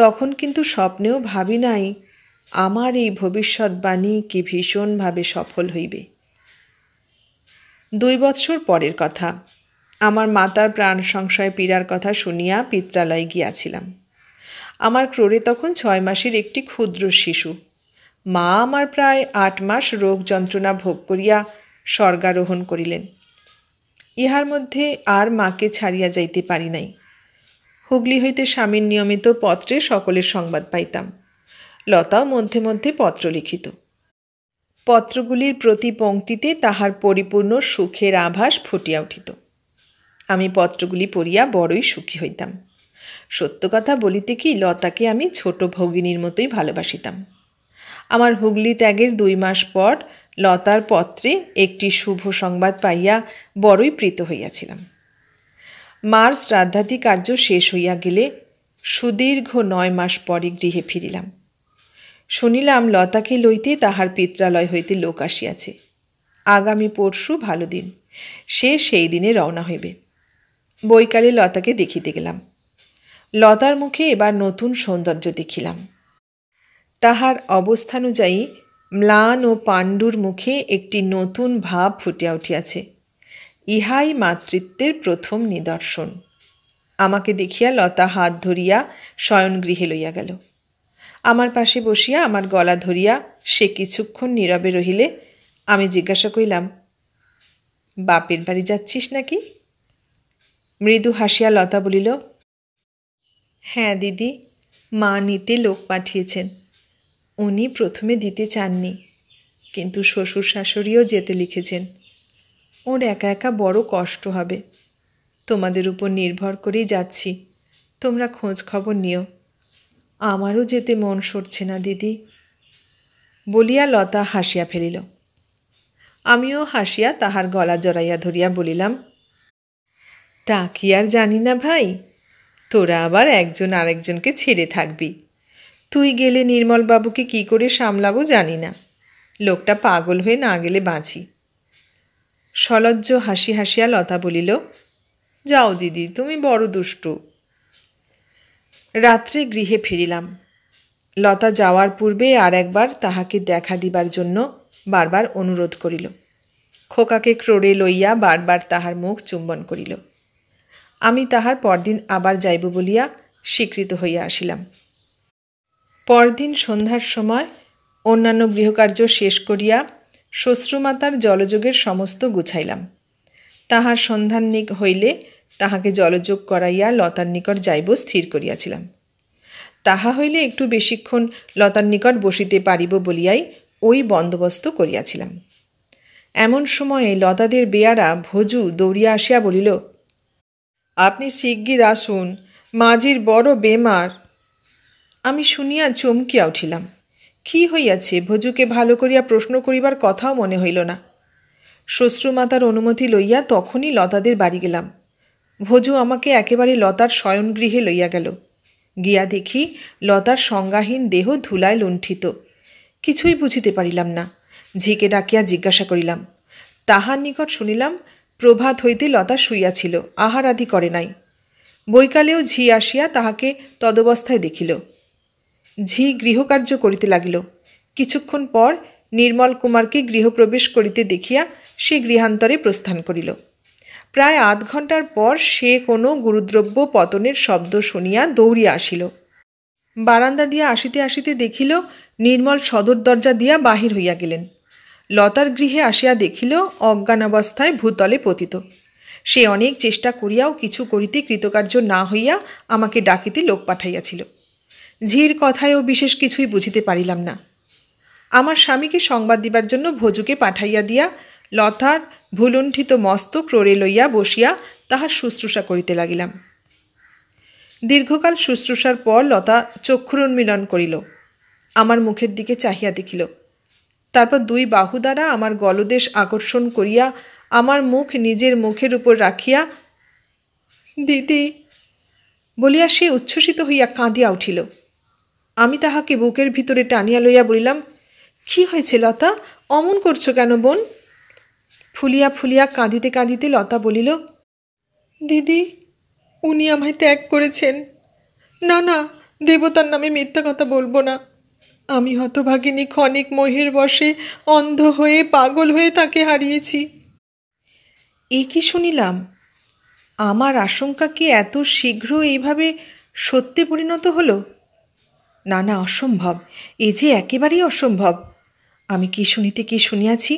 তখন কিন্তু স্বপ্নেও ভাবি নাই আমার এই ভবিষ্যৎবাণী কি ভীষণভাবে সফল হইবে দুই বৎসর পরের কথা আমার মাতার প্রাণ সংশয় পীড়ার কথা শুনিয়া পিত্রালয়ে গিয়াছিলাম আমার ক্রোড়ে তখন ছয় মাসের একটি ক্ষুদ্র শিশু মা আমার প্রায় আট মাস রোগ যন্ত্রণা ভোগ করিয়া স্বর্গারোহণ করিলেন ইহার মধ্যে আর মাকে ছাড়িয়া যাইতে পারি নাই হুগলি হইতে স্বামীর নিয়মিত পত্রে সকলের সংবাদ পাইতাম লতাও মধ্যে মধ্যে পত্র লিখিত পত্রগুলির প্রতি পংক্তিতে তাহার পরিপূর্ণ সুখের আভাস ফুটিয়া উঠিত আমি পত্রগুলি পড়িয়া বড়ই সুখী হইতাম সত্য কথা বলিতে কি লতাকে আমি ছোট ভগিনীর মতোই ভালোবাসিতাম আমার হুগলি ত্যাগের দুই মাস পর লতার পত্রে একটি শুভ সংবাদ পাইয়া বড়ই প্রীত হইয়াছিলাম মার শ্রাদ্ধাদি কার্য শেষ হইয়া গেলে সুদীর্ঘ নয় মাস পরে গৃহে ফিরিলাম শুনিলাম লতাকে লইতে তাহার পিত্রালয় হইতে লোক আসিয়াছে আগামী পরশু ভালো দিন সে সেই দিনে রওনা হইবে বৈকালে লতাকে দেখিতে গেলাম লতার মুখে এবার নতুন সৌন্দর্য দেখিলাম তাহার অবস্থানুযায়ী ম্লান ও পাণ্ডুর মুখে একটি নতুন ভাব ফুটিয়া উঠিয়াছে ইহাই মাতৃত্বের প্রথম নিদর্শন আমাকে দেখিয়া লতা হাত ধরিয়া শয়নগৃহে লইয়া গেল আমার পাশে বসিয়া আমার গলা ধরিয়া সে কিছুক্ষণ নীরবে রহিলে আমি জিজ্ঞাসা করিলাম বাপের বাড়ি যাচ্ছিস নাকি মৃদু হাসিয়া লতা বলিল হ্যাঁ দিদি মা নিতে লোক পাঠিয়েছেন উনি প্রথমে দিতে চাননি কিন্তু শ্বশুর শাশুড়িও যেতে লিখেছেন ওর একা একা বড় কষ্ট হবে তোমাদের উপর নির্ভর করেই যাচ্ছি তোমরা খোঁজ খবর নিও আমারও যেতে মন সরছে না দিদি বলিয়া লতা হাসিয়া ফেলিল আমিও হাসিয়া তাহার গলা জড়াইয়া ধরিয়া বলিলাম তা কি আর জানি না ভাই তোরা আবার একজন আরেকজনকে ছেড়ে থাকবি তুই গেলে নির্মলবাবুকে কি করে সামলাবো জানি না লোকটা পাগল হয়ে না গেলে বাঁচি সলজ্জ হাসি হাসিয়া লতা বলিল যাও দিদি তুমি বড় দুষ্টু রাত্রে গৃহে ফিরিলাম লতা যাওয়ার পূর্বে আর একবার তাহাকে দেখা দিবার জন্য বারবার অনুরোধ করিল খোকাকে ক্রোড়ে লইয়া বারবার তাহার মুখ চুম্বন করিল আমি তাহার পরদিন আবার যাইব বলিয়া স্বীকৃত হইয়া আসিলাম পরদিন সন্ধ্যার সময় অন্যান্য গৃহকার্য শেষ করিয়া শ্বশ্রুমাতার জলযোগের সমস্ত গুছাইলাম তাহার সন্ধান হইলে তাহাকে জলযোগ করাইয়া লতার নিকট যাইব স্থির করিয়াছিলাম তাহা হইলে একটু বেশিক্ষণ লতার নিকট বসিতে পারিব বলিয়াই ওই বন্দোবস্ত করিয়াছিলাম এমন সময়ে লতাদের বেয়ারা ভোজু দৌড়িয়া আসিয়া বলিল আপনি শিগগির আসুন মাঝির বড় বেমার আমি শুনিয়া চমকিয়া উঠিলাম কি হইয়াছে ভজুকে ভালো করিয়া প্রশ্ন করিবার কথাও মনে হইল না শ্বশ্রুমাতার অনুমতি লইয়া তখনই লতাদের বাড়ি গেলাম ভজু আমাকে একেবারে লতার শয়নগৃহে লইয়া গেল গিয়া দেখি লতার সংজ্ঞাহীন দেহ ধুলায় লুণ্ঠিত কিছুই বুঝিতে পারিলাম না ঝিকে ডাকিয়া জিজ্ঞাসা করিলাম তাহার নিকট শুনিলাম প্রভাত হইতে লতা শুইয়াছিল আহার আদি করে নাই বৈকালেও ঝি আসিয়া তাহাকে তদবস্থায় দেখিল ঝি গৃহকার্য করিতে লাগিল কিছুক্ষণ পর নির্মল কুমারকে গৃহপ্রবেশ করিতে দেখিয়া সে গৃহান্তরে প্রস্থান করিল প্রায় আধ ঘন্টার পর সে কোনো গুরুদ্রব্য পতনের শব্দ শুনিয়া দৌড়িয়া আসিল বারান্দা দিয়া আসিতে আসিতে দেখিল নির্মল সদর দরজা দিয়া বাহির হইয়া গেলেন লতার গৃহে আসিয়া দেখিল অজ্ঞানাবস্থায় ভূতলে পতিত সে অনেক চেষ্টা করিয়াও কিছু করিতে কৃতকার্য না হইয়া আমাকে ডাকিতে লোক পাঠাইয়াছিল ঝির কথায়ও বিশেষ কিছুই বুঝিতে পারিলাম না আমার স্বামীকে সংবাদ দিবার জন্য ভোজুকে পাঠাইয়া দিয়া লতার ভুলুণ্ঠিত মস্ত ক্রোড়ে লইয়া বসিয়া তাহার শুশ্রূষা করিতে লাগিলাম দীর্ঘকাল শুশ্রূষার পর লতা চক্ষুরোন্মিলন করিল আমার মুখের দিকে চাহিয়া দেখিল তারপর দুই বাহু দ্বারা আমার গলদেশ আকর্ষণ করিয়া আমার মুখ নিজের মুখের উপর রাখিয়া দিদি বলিয়া সে উচ্ছ্বসিত হইয়া কাঁদিয়া উঠিল আমি তাহাকে বুকের ভিতরে টানিয়া লইয়া বলিলাম কি হয়েছে লতা অমন করছো কেন বোন ফুলিয়া ফুলিয়া কাঁদিতে কাঁদিতে লতা বলিল দিদি উনি আমায় ত্যাগ করেছেন না না দেবতার নামে মিথ্যা কথা বলবো না আমি হতভাগিনী ক্ষণিক মোহের বসে অন্ধ হয়ে পাগল হয়ে তাকে হারিয়েছি এ কি শুনিলাম আমার আশঙ্কা কি এত শীঘ্র এইভাবে সত্যি পরিণত হলো না না অসম্ভব এ যে একেবারেই অসম্ভব আমি কি শুনিতে কি শুনিয়াছি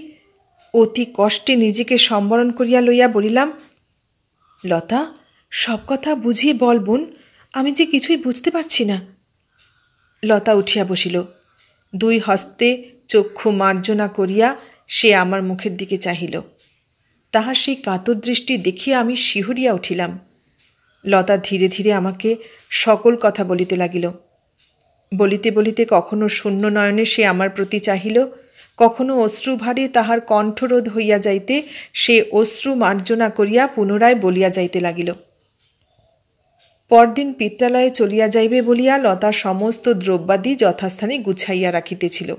অতি কষ্টে নিজেকে সম্বরণ করিয়া লইয়া বলিলাম লতা সব কথা বুঝিয়ে বল বোন আমি যে কিছুই বুঝতে পারছি না লতা উঠিয়া বসিল দুই হস্তে চক্ষু মার্জনা করিয়া সে আমার মুখের দিকে চাহিল তাহার সেই কাতর দৃষ্টি দেখিয়া আমি শিহরিয়া উঠিলাম লতা ধীরে ধীরে আমাকে সকল কথা বলিতে লাগিল বলিতে বলিতে কখনো শূন্য নয়নে সে আমার প্রতি চাহিল কখনো অশ্রুভারে তাহার কণ্ঠরোধ হইয়া যাইতে সে অশ্রু মার্জনা করিয়া পুনরায় বলিয়া যাইতে লাগিল পরদিন পিত্রালয়ে চলিয়া যাইবে বলিয়া লতা সমস্ত দ্রব্যাদি যথাস্থানে গুছাইয়া রাখিতেছিল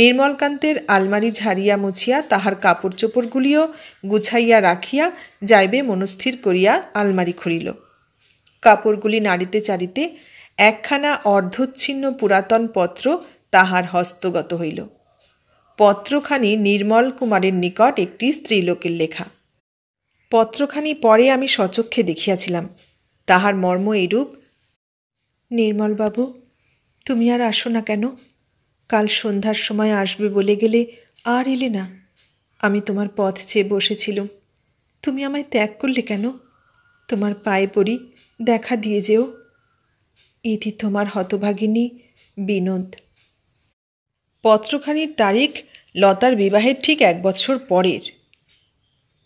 নির্মলকান্তের আলমারি ঝাড়িয়া মুছিয়া তাহার কাপড় চোপড়গুলিও গুছাইয়া রাখিয়া যাইবে মনস্থির করিয়া আলমারি খুলিল কাপড়গুলি নাড়িতে চাড়িতে একখানা অর্ধচ্ছিন্ন পুরাতন পত্র তাহার হস্তগত হইল পত্রখানি নির্মল কুমারের নিকট একটি স্ত্রীলোকের লেখা পত্রখানি পরে আমি সচক্ষে দেখিয়াছিলাম তাহার মর্ম এরূপ নির্মলবাবু তুমি আর আসো না কেন কাল সন্ধ্যার সময় আসবে বলে গেলে আর এলে না আমি তোমার পথ চেয়ে বসেছিলুম তুমি আমায় ত্যাগ করলে কেন তোমার পায়ে পড়ি দেখা দিয়ে যেও ইতি তোমার হতভাগিনী বিনোদ পত্রখানির তারিখ লতার বিবাহের ঠিক এক বছর পরের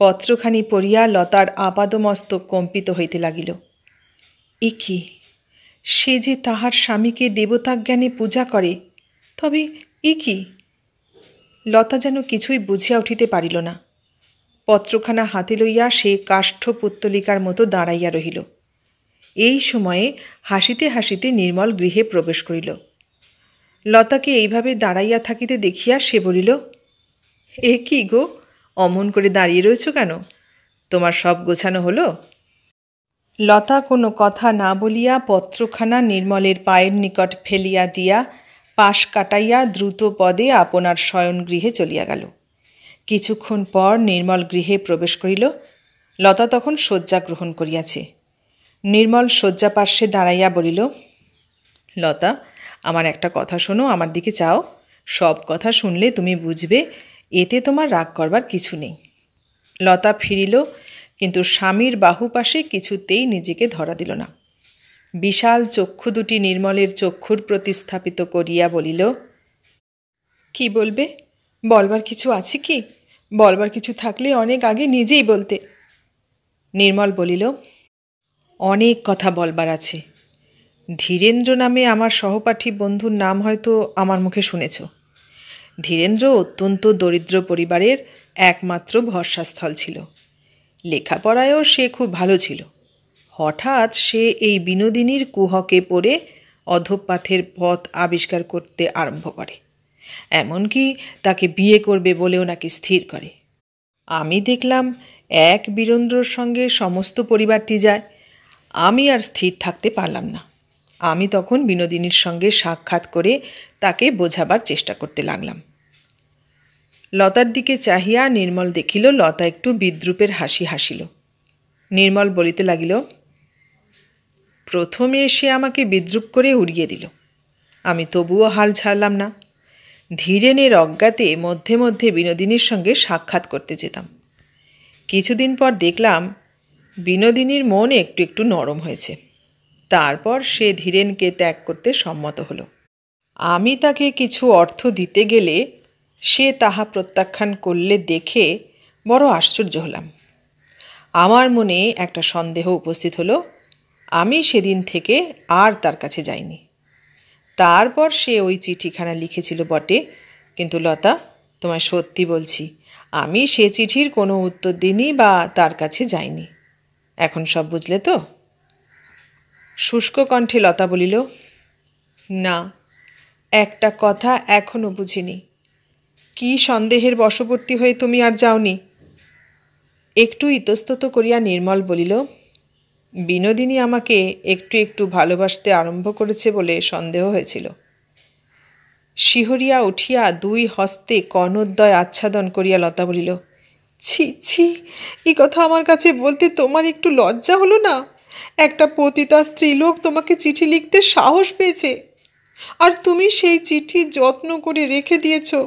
পত্রখানি পড়িয়া লতার আপাদমস্তক কম্পিত হইতে লাগিল একে সে যে তাহার স্বামীকে দেবতাজ্ঞানে পূজা করে তবে এ কি লতা যেন কিছুই বুঝিয়া উঠিতে পারিল না পত্রখানা হাতে লইয়া সে কাষ্ঠ পুত্তলিকার মতো দাঁড়াইয়া রহিল এই সময়ে হাসিতে হাসিতে নির্মল গৃহে প্রবেশ করিল লতাকে এইভাবে দাঁড়াইয়া থাকিতে দেখিয়া সে বলিল এ কি গো অমন করে দাঁড়িয়ে রয়েছ কেন তোমার সব গোছানো হলো লতা কোনো কথা না বলিয়া পত্রখানা নির্মলের পায়ের নিকট ফেলিয়া দিয়া পাশ কাটাইয়া দ্রুত পদে আপনার শয়ন গৃহে চলিয়া গেল কিছুক্ষণ পর নির্মল গৃহে প্রবেশ করিল লতা তখন শয্যা গ্রহণ করিয়াছে নির্মল শয্যা পার্শ্বে দাঁড়াইয়া বলিল লতা আমার একটা কথা শোনো আমার দিকে চাও সব কথা শুনলে তুমি বুঝবে এতে তোমার রাগ করবার কিছু নেই লতা ফিরিল কিন্তু স্বামীর বাহুপাশে কিছুতেই নিজেকে ধরা দিল না বিশাল চক্ষু দুটি নির্মলের চক্ষুর প্রতিস্থাপিত করিয়া বলিল কি বলবে বলবার কিছু আছে কি বলবার কিছু থাকলে অনেক আগে নিজেই বলতে নির্মল বলিল অনেক কথা বলবার আছে ধীরেন্দ্র নামে আমার সহপাঠী বন্ধুর নাম হয়তো আমার মুখে শুনেছ ধীরেন্দ্র অত্যন্ত দরিদ্র পরিবারের একমাত্র ভরসাস্থল ছিল লেখাপড়ায়ও সে খুব ভালো ছিল হঠাৎ সে এই বিনোদিনীর কুহকে পড়ে অধপাথের পথ আবিষ্কার করতে আরম্ভ করে এমনকি তাকে বিয়ে করবে বলেও নাকি স্থির করে আমি দেখলাম এক বীরেন্দ্রর সঙ্গে সমস্ত পরিবারটি যায় আমি আর স্থির থাকতে পারলাম না আমি তখন বিনোদিনীর সঙ্গে সাক্ষাৎ করে তাকে বোঝাবার চেষ্টা করতে লাগলাম লতার দিকে চাহিয়া নির্মল দেখিল লতা একটু বিদ্রুপের হাসি হাসিল নির্মল বলিতে লাগিল প্রথমে সে আমাকে বিদ্রুপ করে উড়িয়ে দিল আমি তবুও হাল ছাড়লাম না ধীরেনের অজ্ঞাতে মধ্যে মধ্যে বিনোদিনীর সঙ্গে সাক্ষাৎ করতে যেতাম কিছুদিন পর দেখলাম বিনোদিনীর মন একটু একটু নরম হয়েছে তারপর সে ধীরেনকে ত্যাগ করতে সম্মত হলো আমি তাকে কিছু অর্থ দিতে গেলে সে তাহা প্রত্যাখ্যান করলে দেখে বড় আশ্চর্য হলাম আমার মনে একটা সন্দেহ উপস্থিত হলো আমি সেদিন থেকে আর তার কাছে যাইনি তারপর সে ওই চিঠিখানা লিখেছিল বটে কিন্তু লতা তোমায় সত্যি বলছি আমি সে চিঠির কোনো উত্তর দিইনি বা তার কাছে যাইনি এখন সব বুঝলে তো শুষ্ক কণ্ঠে লতা বলিল না একটা কথা এখনও বুঝিনি কি সন্দেহের বশবর্তী হয়ে তুমি আর যাওনি একটু ইতস্তত করিয়া নির্মল বলিল বিনোদিনী আমাকে একটু একটু ভালোবাসতে আরম্ভ করেছে বলে সন্দেহ হয়েছিল শিহরিয়া উঠিয়া দুই হস্তে কর্ণোদ্দয় আচ্ছাদন করিয়া লতা বলিল ছি ছি এই কথা আমার কাছে বলতে তোমার একটু লজ্জা হলো না একটা পতিতা স্ত্রীলোক তোমাকে চিঠি লিখতে সাহস পেয়েছে আর তুমি সেই চিঠি যত্ন করে রেখে দিয়েছো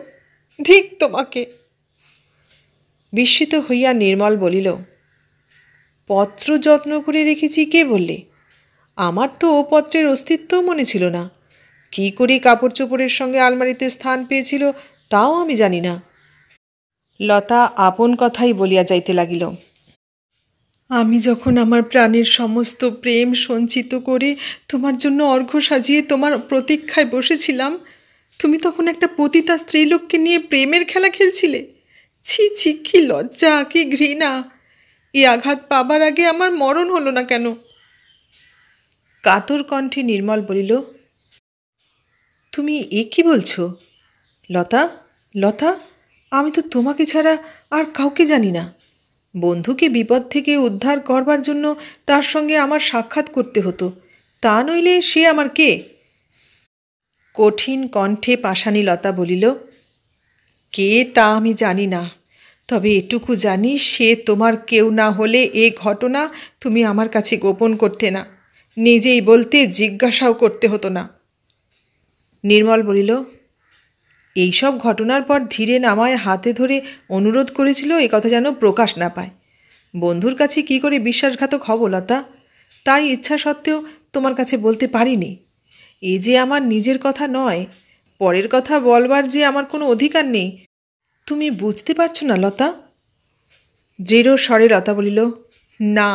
ঠিক তোমাকে বিস্মিত হইয়া নির্মল বলিল পত্র যত্ন করে রেখেছি কে বললে আমার তো ও পত্রের অস্তিত্বও মনে ছিল না কি করে কাপড় চোপড়ের সঙ্গে আলমারিতে স্থান পেয়েছিল তাও আমি জানি না লতা আপন কথাই বলিয়া যাইতে লাগিল আমি যখন আমার প্রাণের সমস্ত প্রেম সঞ্চিত করে তোমার জন্য অর্ঘ্য সাজিয়ে তোমার প্রতীক্ষায় বসেছিলাম তুমি তখন একটা পতিতা স্ত্রীলোককে নিয়ে প্রেমের খেলা খেলছিলে ছি ছি কি লজ্জা কি ঘৃণা এই আঘাত পাবার আগে আমার মরণ হলো না কেন কাতর কণ্ঠে নির্মল বলিল তুমি এ কি বলছ লতা লতা আমি তো তোমাকে ছাড়া আর কাউকে জানি না বন্ধুকে বিপদ থেকে উদ্ধার করবার জন্য তার সঙ্গে আমার সাক্ষাৎ করতে হতো তা নইলে সে আমার কে কঠিন কণ্ঠে পাষাণীলতা বলিল কে তা আমি জানি না তবে এটুকু জানি সে তোমার কেউ না হলে এ ঘটনা তুমি আমার কাছে গোপন করতে না নিজেই বলতে জিজ্ঞাসাও করতে হতো না নির্মল বলিল এইসব ঘটনার পর ধীরে নামায় হাতে ধরে অনুরোধ করেছিল এ কথা যেন প্রকাশ না পায় বন্ধুর কাছে কি করে বিশ্বাসঘাতক হব লতা তাই ইচ্ছা সত্ত্বেও তোমার কাছে বলতে পারিনি এ যে আমার নিজের কথা নয় পরের কথা বলবার যে আমার কোনো অধিকার নেই তুমি বুঝতে পারছো না লতা দৃঢ় স্বরে লতা বলিল না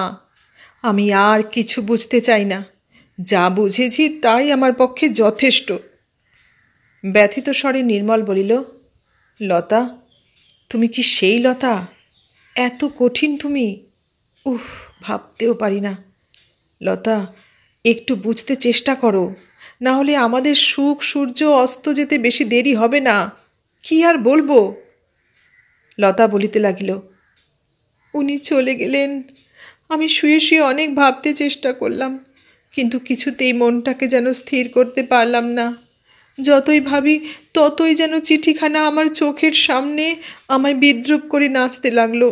আমি আর কিছু বুঝতে চাই না যা বুঝেছি তাই আমার পক্ষে যথেষ্ট ব্যথিত স্বরে নির্মল বলিল লতা তুমি কি সেই লতা এত কঠিন তুমি উহ ভাবতেও পারি না লতা একটু বুঝতে চেষ্টা করো না হলে আমাদের সুখ সূর্য অস্ত যেতে বেশি দেরি হবে না কি আর বলবো লতা বলিতে লাগিল উনি চলে গেলেন আমি শুয়ে শুয়ে অনেক ভাবতে চেষ্টা করলাম কিন্তু কিছুতেই মনটাকে যেন স্থির করতে পারলাম না যতই ভাবি ততই যেন চিঠিখানা আমার চোখের সামনে আমায় বিদ্রুপ করে নাচতে লাগলো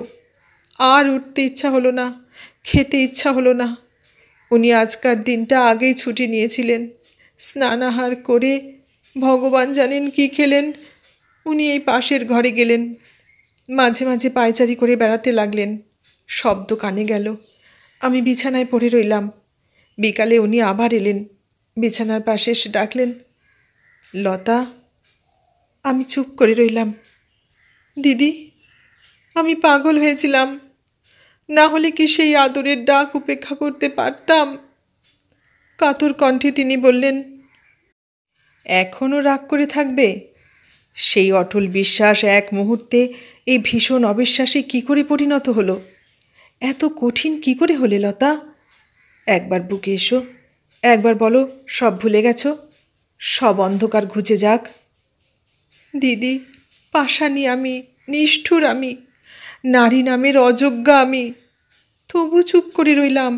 আর উঠতে ইচ্ছা হলো না খেতে ইচ্ছা হলো না উনি আজকার দিনটা আগেই ছুটি নিয়েছিলেন স্নানাহার করে ভগবান জানেন কি খেলেন উনি এই পাশের ঘরে গেলেন মাঝে মাঝে পায়চারি করে বেড়াতে লাগলেন শব্দ কানে গেল আমি বিছানায় পড়ে রইলাম বিকালে উনি আবার এলেন বিছানার পাশে এসে ডাকলেন লতা আমি চুপ করে রইলাম দিদি আমি পাগল হয়েছিলাম না হলে কি সেই আদরের ডাক উপেক্ষা করতে পারতাম কাতর কণ্ঠে তিনি বললেন এখনও রাগ করে থাকবে সেই অটল বিশ্বাস এক মুহূর্তে এই ভীষণ অবিশ্বাসে কি করে পরিণত হলো এত কঠিন কি করে হলে লতা একবার বুকে এসো একবার বলো সব ভুলে গেছো সব অন্ধকার ঘুচে যাক দিদি পাশানি আমি নিষ্ঠুর আমি নারী নামের অযোগ্যা আমি তবু চুপ করে রইলাম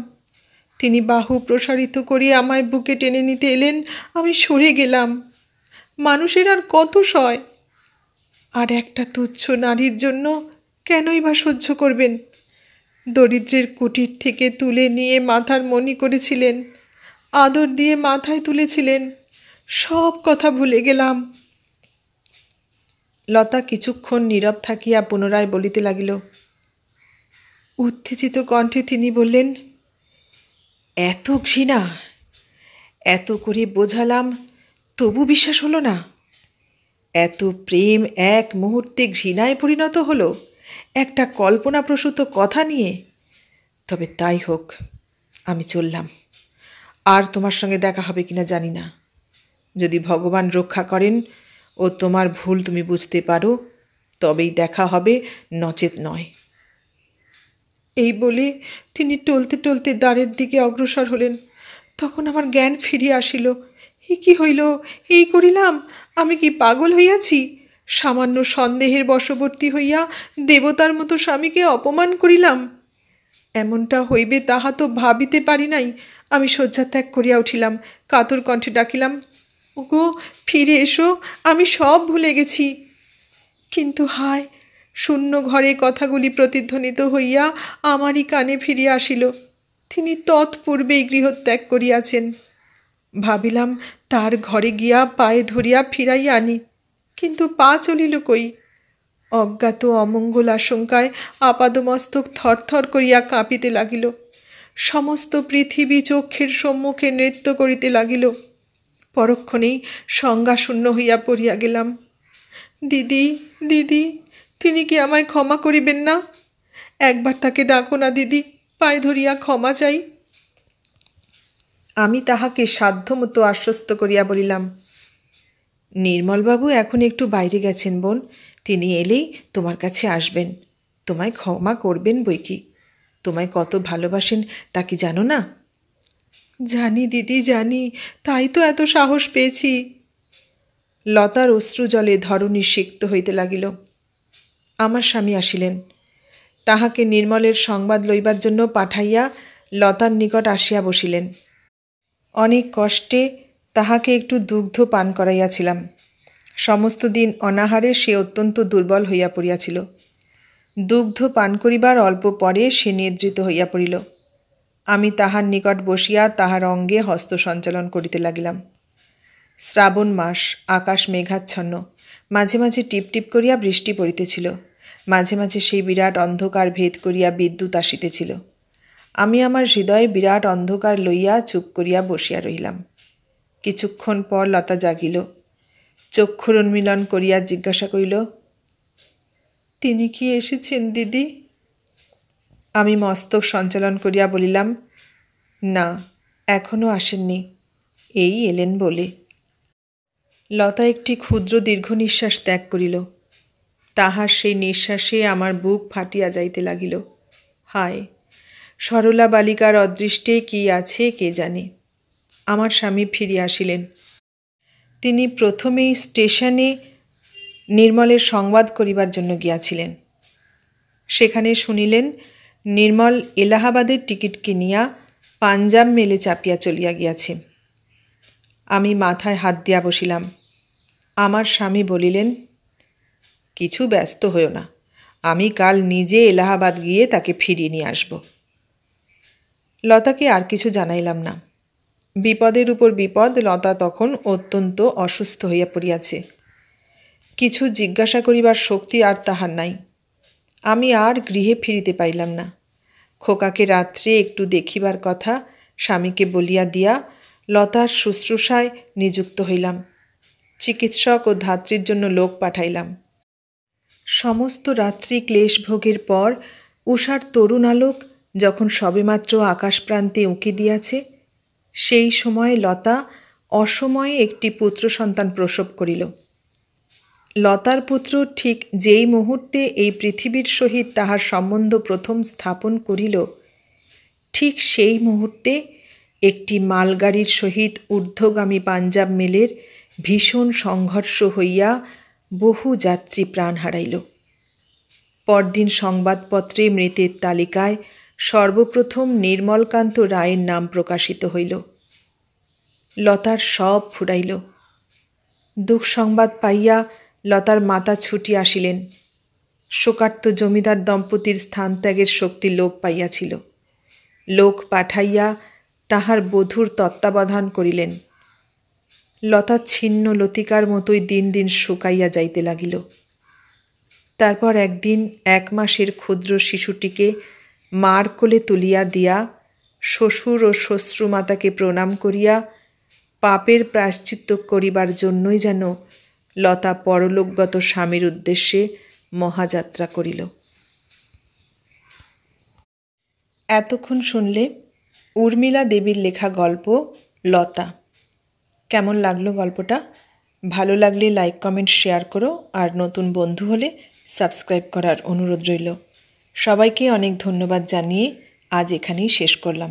তিনি বাহু প্রসারিত করে আমায় বুকে টেনে নিতে এলেন আমি সরে গেলাম মানুষের আর কত সয় আর একটা তুচ্ছ নারীর জন্য কেনই বা সহ্য করবেন দরিদ্রের কুটির থেকে তুলে নিয়ে মাথার মনি করেছিলেন আদর দিয়ে মাথায় তুলেছিলেন সব কথা ভুলে গেলাম লতা কিছুক্ষণ নীরব থাকিয়া পুনরায় বলিতে লাগিল উত্তেজিত কণ্ঠে তিনি বললেন এত ঘৃণা এত করে বোঝালাম তবু বিশ্বাস হলো না এত প্রেম এক মুহূর্তে ঘৃণায় পরিণত হলো একটা কল্পনাপ্রসূত কথা নিয়ে তবে তাই হোক আমি চললাম আর তোমার সঙ্গে দেখা হবে কিনা জানি না যদি ভগবান রক্ষা করেন ও তোমার ভুল তুমি বুঝতে পারো তবেই দেখা হবে নচেত নয় এই বলে তিনি টলতে টলতে দ্বারের দিকে অগ্রসর হলেন তখন আমার জ্ঞান ফিরিয়া আসিল এ কি হইল এই করিলাম আমি কি পাগল হইয়াছি সামান্য সন্দেহের বশবর্তী হইয়া দেবতার মতো স্বামীকে অপমান করিলাম এমনটা হইবে তাহা তো ভাবিতে পারি নাই আমি শয্যাত্যাগ করিয়া উঠিলাম কাতর কণ্ঠে ডাকিলাম ওগো ফিরে এসো আমি সব ভুলে গেছি কিন্তু হায় শূন্য ঘরে কথাগুলি প্রতিধ্বনিত হইয়া আমারই কানে ফিরিয়া আসিল তিনি তৎপূর্বেই গৃহত্যাগ করিয়াছেন ভাবিলাম তার ঘরে গিয়া পায়ে ধরিয়া ফিরাইয়া আনি কিন্তু পা চলিল কই অজ্ঞাত অমঙ্গল আশঙ্কায় আপাদমস্তক থরথর করিয়া কাঁপিতে লাগিল সমস্ত পৃথিবী চক্ষের সম্মুখে নৃত্য করিতে লাগিল পরক্ষণেই সংজ্ঞাশূন্য হইয়া পড়িয়া গেলাম দিদি দিদি তিনি কি আমায় ক্ষমা করিবেন না একবার তাকে ডাকো না দিদি পায়ে ধরিয়া ক্ষমা চাই আমি তাহাকে সাধ্যমতো আশ্বস্ত করিয়া বলিলাম নির্মলবাবু এখন একটু বাইরে গেছেন বোন তিনি এলেই তোমার কাছে আসবেন তোমায় ক্ষমা করবেন বই কি তোমায় কত ভালোবাসেন তা কি জানো না জানি দিদি জানি তাই তো এত সাহস পেয়েছি লতার অশ্রু জলে ধরণী সিক্ত হইতে লাগিল আমার স্বামী আসিলেন তাহাকে নির্মলের সংবাদ লইবার জন্য পাঠাইয়া লতার নিকট আসিয়া বসিলেন অনেক কষ্টে তাহাকে একটু দুগ্ধ পান করাইয়াছিলাম সমস্ত দিন অনাহারে সে অত্যন্ত দুর্বল হইয়া পড়িয়াছিল দুগ্ধ পান করিবার অল্প পরে সে নিদ্রিত হইয়া পড়িল আমি তাহার নিকট বসিয়া তাহার অঙ্গে হস্ত সঞ্চালন করিতে লাগিলাম শ্রাবণ মাস আকাশ মেঘাচ্ছন্ন মাঝে মাঝে টিপটিপ করিয়া বৃষ্টি পড়িতেছিল মাঝে মাঝে সেই বিরাট অন্ধকার ভেদ করিয়া বিদ্যুৎ আসিতেছিল আমি আমার হৃদয়ে বিরাট অন্ধকার লইয়া চুপ করিয়া বসিয়া রহিলাম কিছুক্ষণ পর লতা জাগিল চক্ষুর উন্মিলন করিয়া জিজ্ঞাসা করিল তিনি কি এসেছেন দিদি আমি মস্তক সঞ্চালন করিয়া বলিলাম না এখনও আসেননি এই এলেন বলে লতা একটি ক্ষুদ্র দীর্ঘ নিঃশ্বাস ত্যাগ করিল তাহার সেই নিঃশ্বাসে আমার বুক ফাটিয়া যাইতে লাগিল হায় সরলা বালিকার অদৃষ্টে কি আছে কে জানে আমার স্বামী ফিরিয়া আসিলেন তিনি প্রথমেই স্টেশনে নির্মলের সংবাদ করিবার জন্য গিয়াছিলেন সেখানে শুনিলেন নির্মল এলাহাবাদের টিকিট কিনিয়া পাঞ্জাব মেলে চাপিয়া চলিয়া গিয়াছে আমি মাথায় হাত দিয়া বসিলাম আমার স্বামী বলিলেন কিছু ব্যস্ত হয়েও না আমি কাল নিজে এলাহাবাদ গিয়ে তাকে ফিরিয়ে নিয়ে আসব লতাকে আর কিছু জানাইলাম না বিপদের উপর বিপদ লতা তখন অত্যন্ত অসুস্থ হইয়া পড়িয়াছে কিছু জিজ্ঞাসা করিবার শক্তি আর তাহার নাই আমি আর গৃহে ফিরিতে পাইলাম না খোকাকে রাত্রে একটু দেখিবার কথা স্বামীকে বলিয়া দিয়া লতার শুশ্রূষায় নিযুক্ত হইলাম চিকিৎসক ও ধাত্রীর জন্য লোক পাঠাইলাম সমস্ত রাত্রি ক্লেশভোগের পর উষার তরুণ আলোক যখন সবেমাত্র আকাশপ্রান্তে উঁকি দিয়াছে সেই সময়ে লতা অসময়ে একটি পুত্র সন্তান প্রসব করিল লতার পুত্র ঠিক যেই মুহূর্তে এই পৃথিবীর সহিত তাহার সম্বন্ধ প্রথম স্থাপন করিল ঠিক সেই মুহূর্তে একটি মালগাড়ির সহিত ঊর্ধ্বগামী পাঞ্জাব মেলের ভীষণ সংঘর্ষ হইয়া বহু যাত্রী প্রাণ হারাইল পরদিন সংবাদপত্রে মৃতের তালিকায় সর্বপ্রথম নির্মলকান্ত রায়ের নাম প্রকাশিত হইল লতার সব ফুরাইল দুঃখ সংবাদ পাইয়া লতার মাতা ছুটি আসিলেন শোকার্ত জমিদার দম্পতির স্থান ত্যাগের শক্তি লোক পাইয়াছিল লোক পাঠাইয়া তাহার বধূর তত্ত্বাবধান করিলেন লতা ছিন্ন লতিকার মতোই দিন দিন শুকাইয়া যাইতে লাগিল তারপর একদিন এক মাসের ক্ষুদ্র শিশুটিকে মার কোলে তুলিয়া দিয়া শ্বশুর ও শ্বশ্রুমাতাকে প্রণাম করিয়া পাপের প্রায়শ্চিত্ত করিবার জন্যই যেন লতা পরলোকগত স্বামীর উদ্দেশ্যে মহাযাত্রা করিল এতক্ষণ শুনলে উর্মিলা দেবীর লেখা গল্প লতা কেমন লাগলো গল্পটা ভালো লাগলে লাইক কমেন্ট শেয়ার করো আর নতুন বন্ধু হলে সাবস্ক্রাইব করার অনুরোধ রইল সবাইকে অনেক ধন্যবাদ জানিয়ে আজ এখানেই শেষ করলাম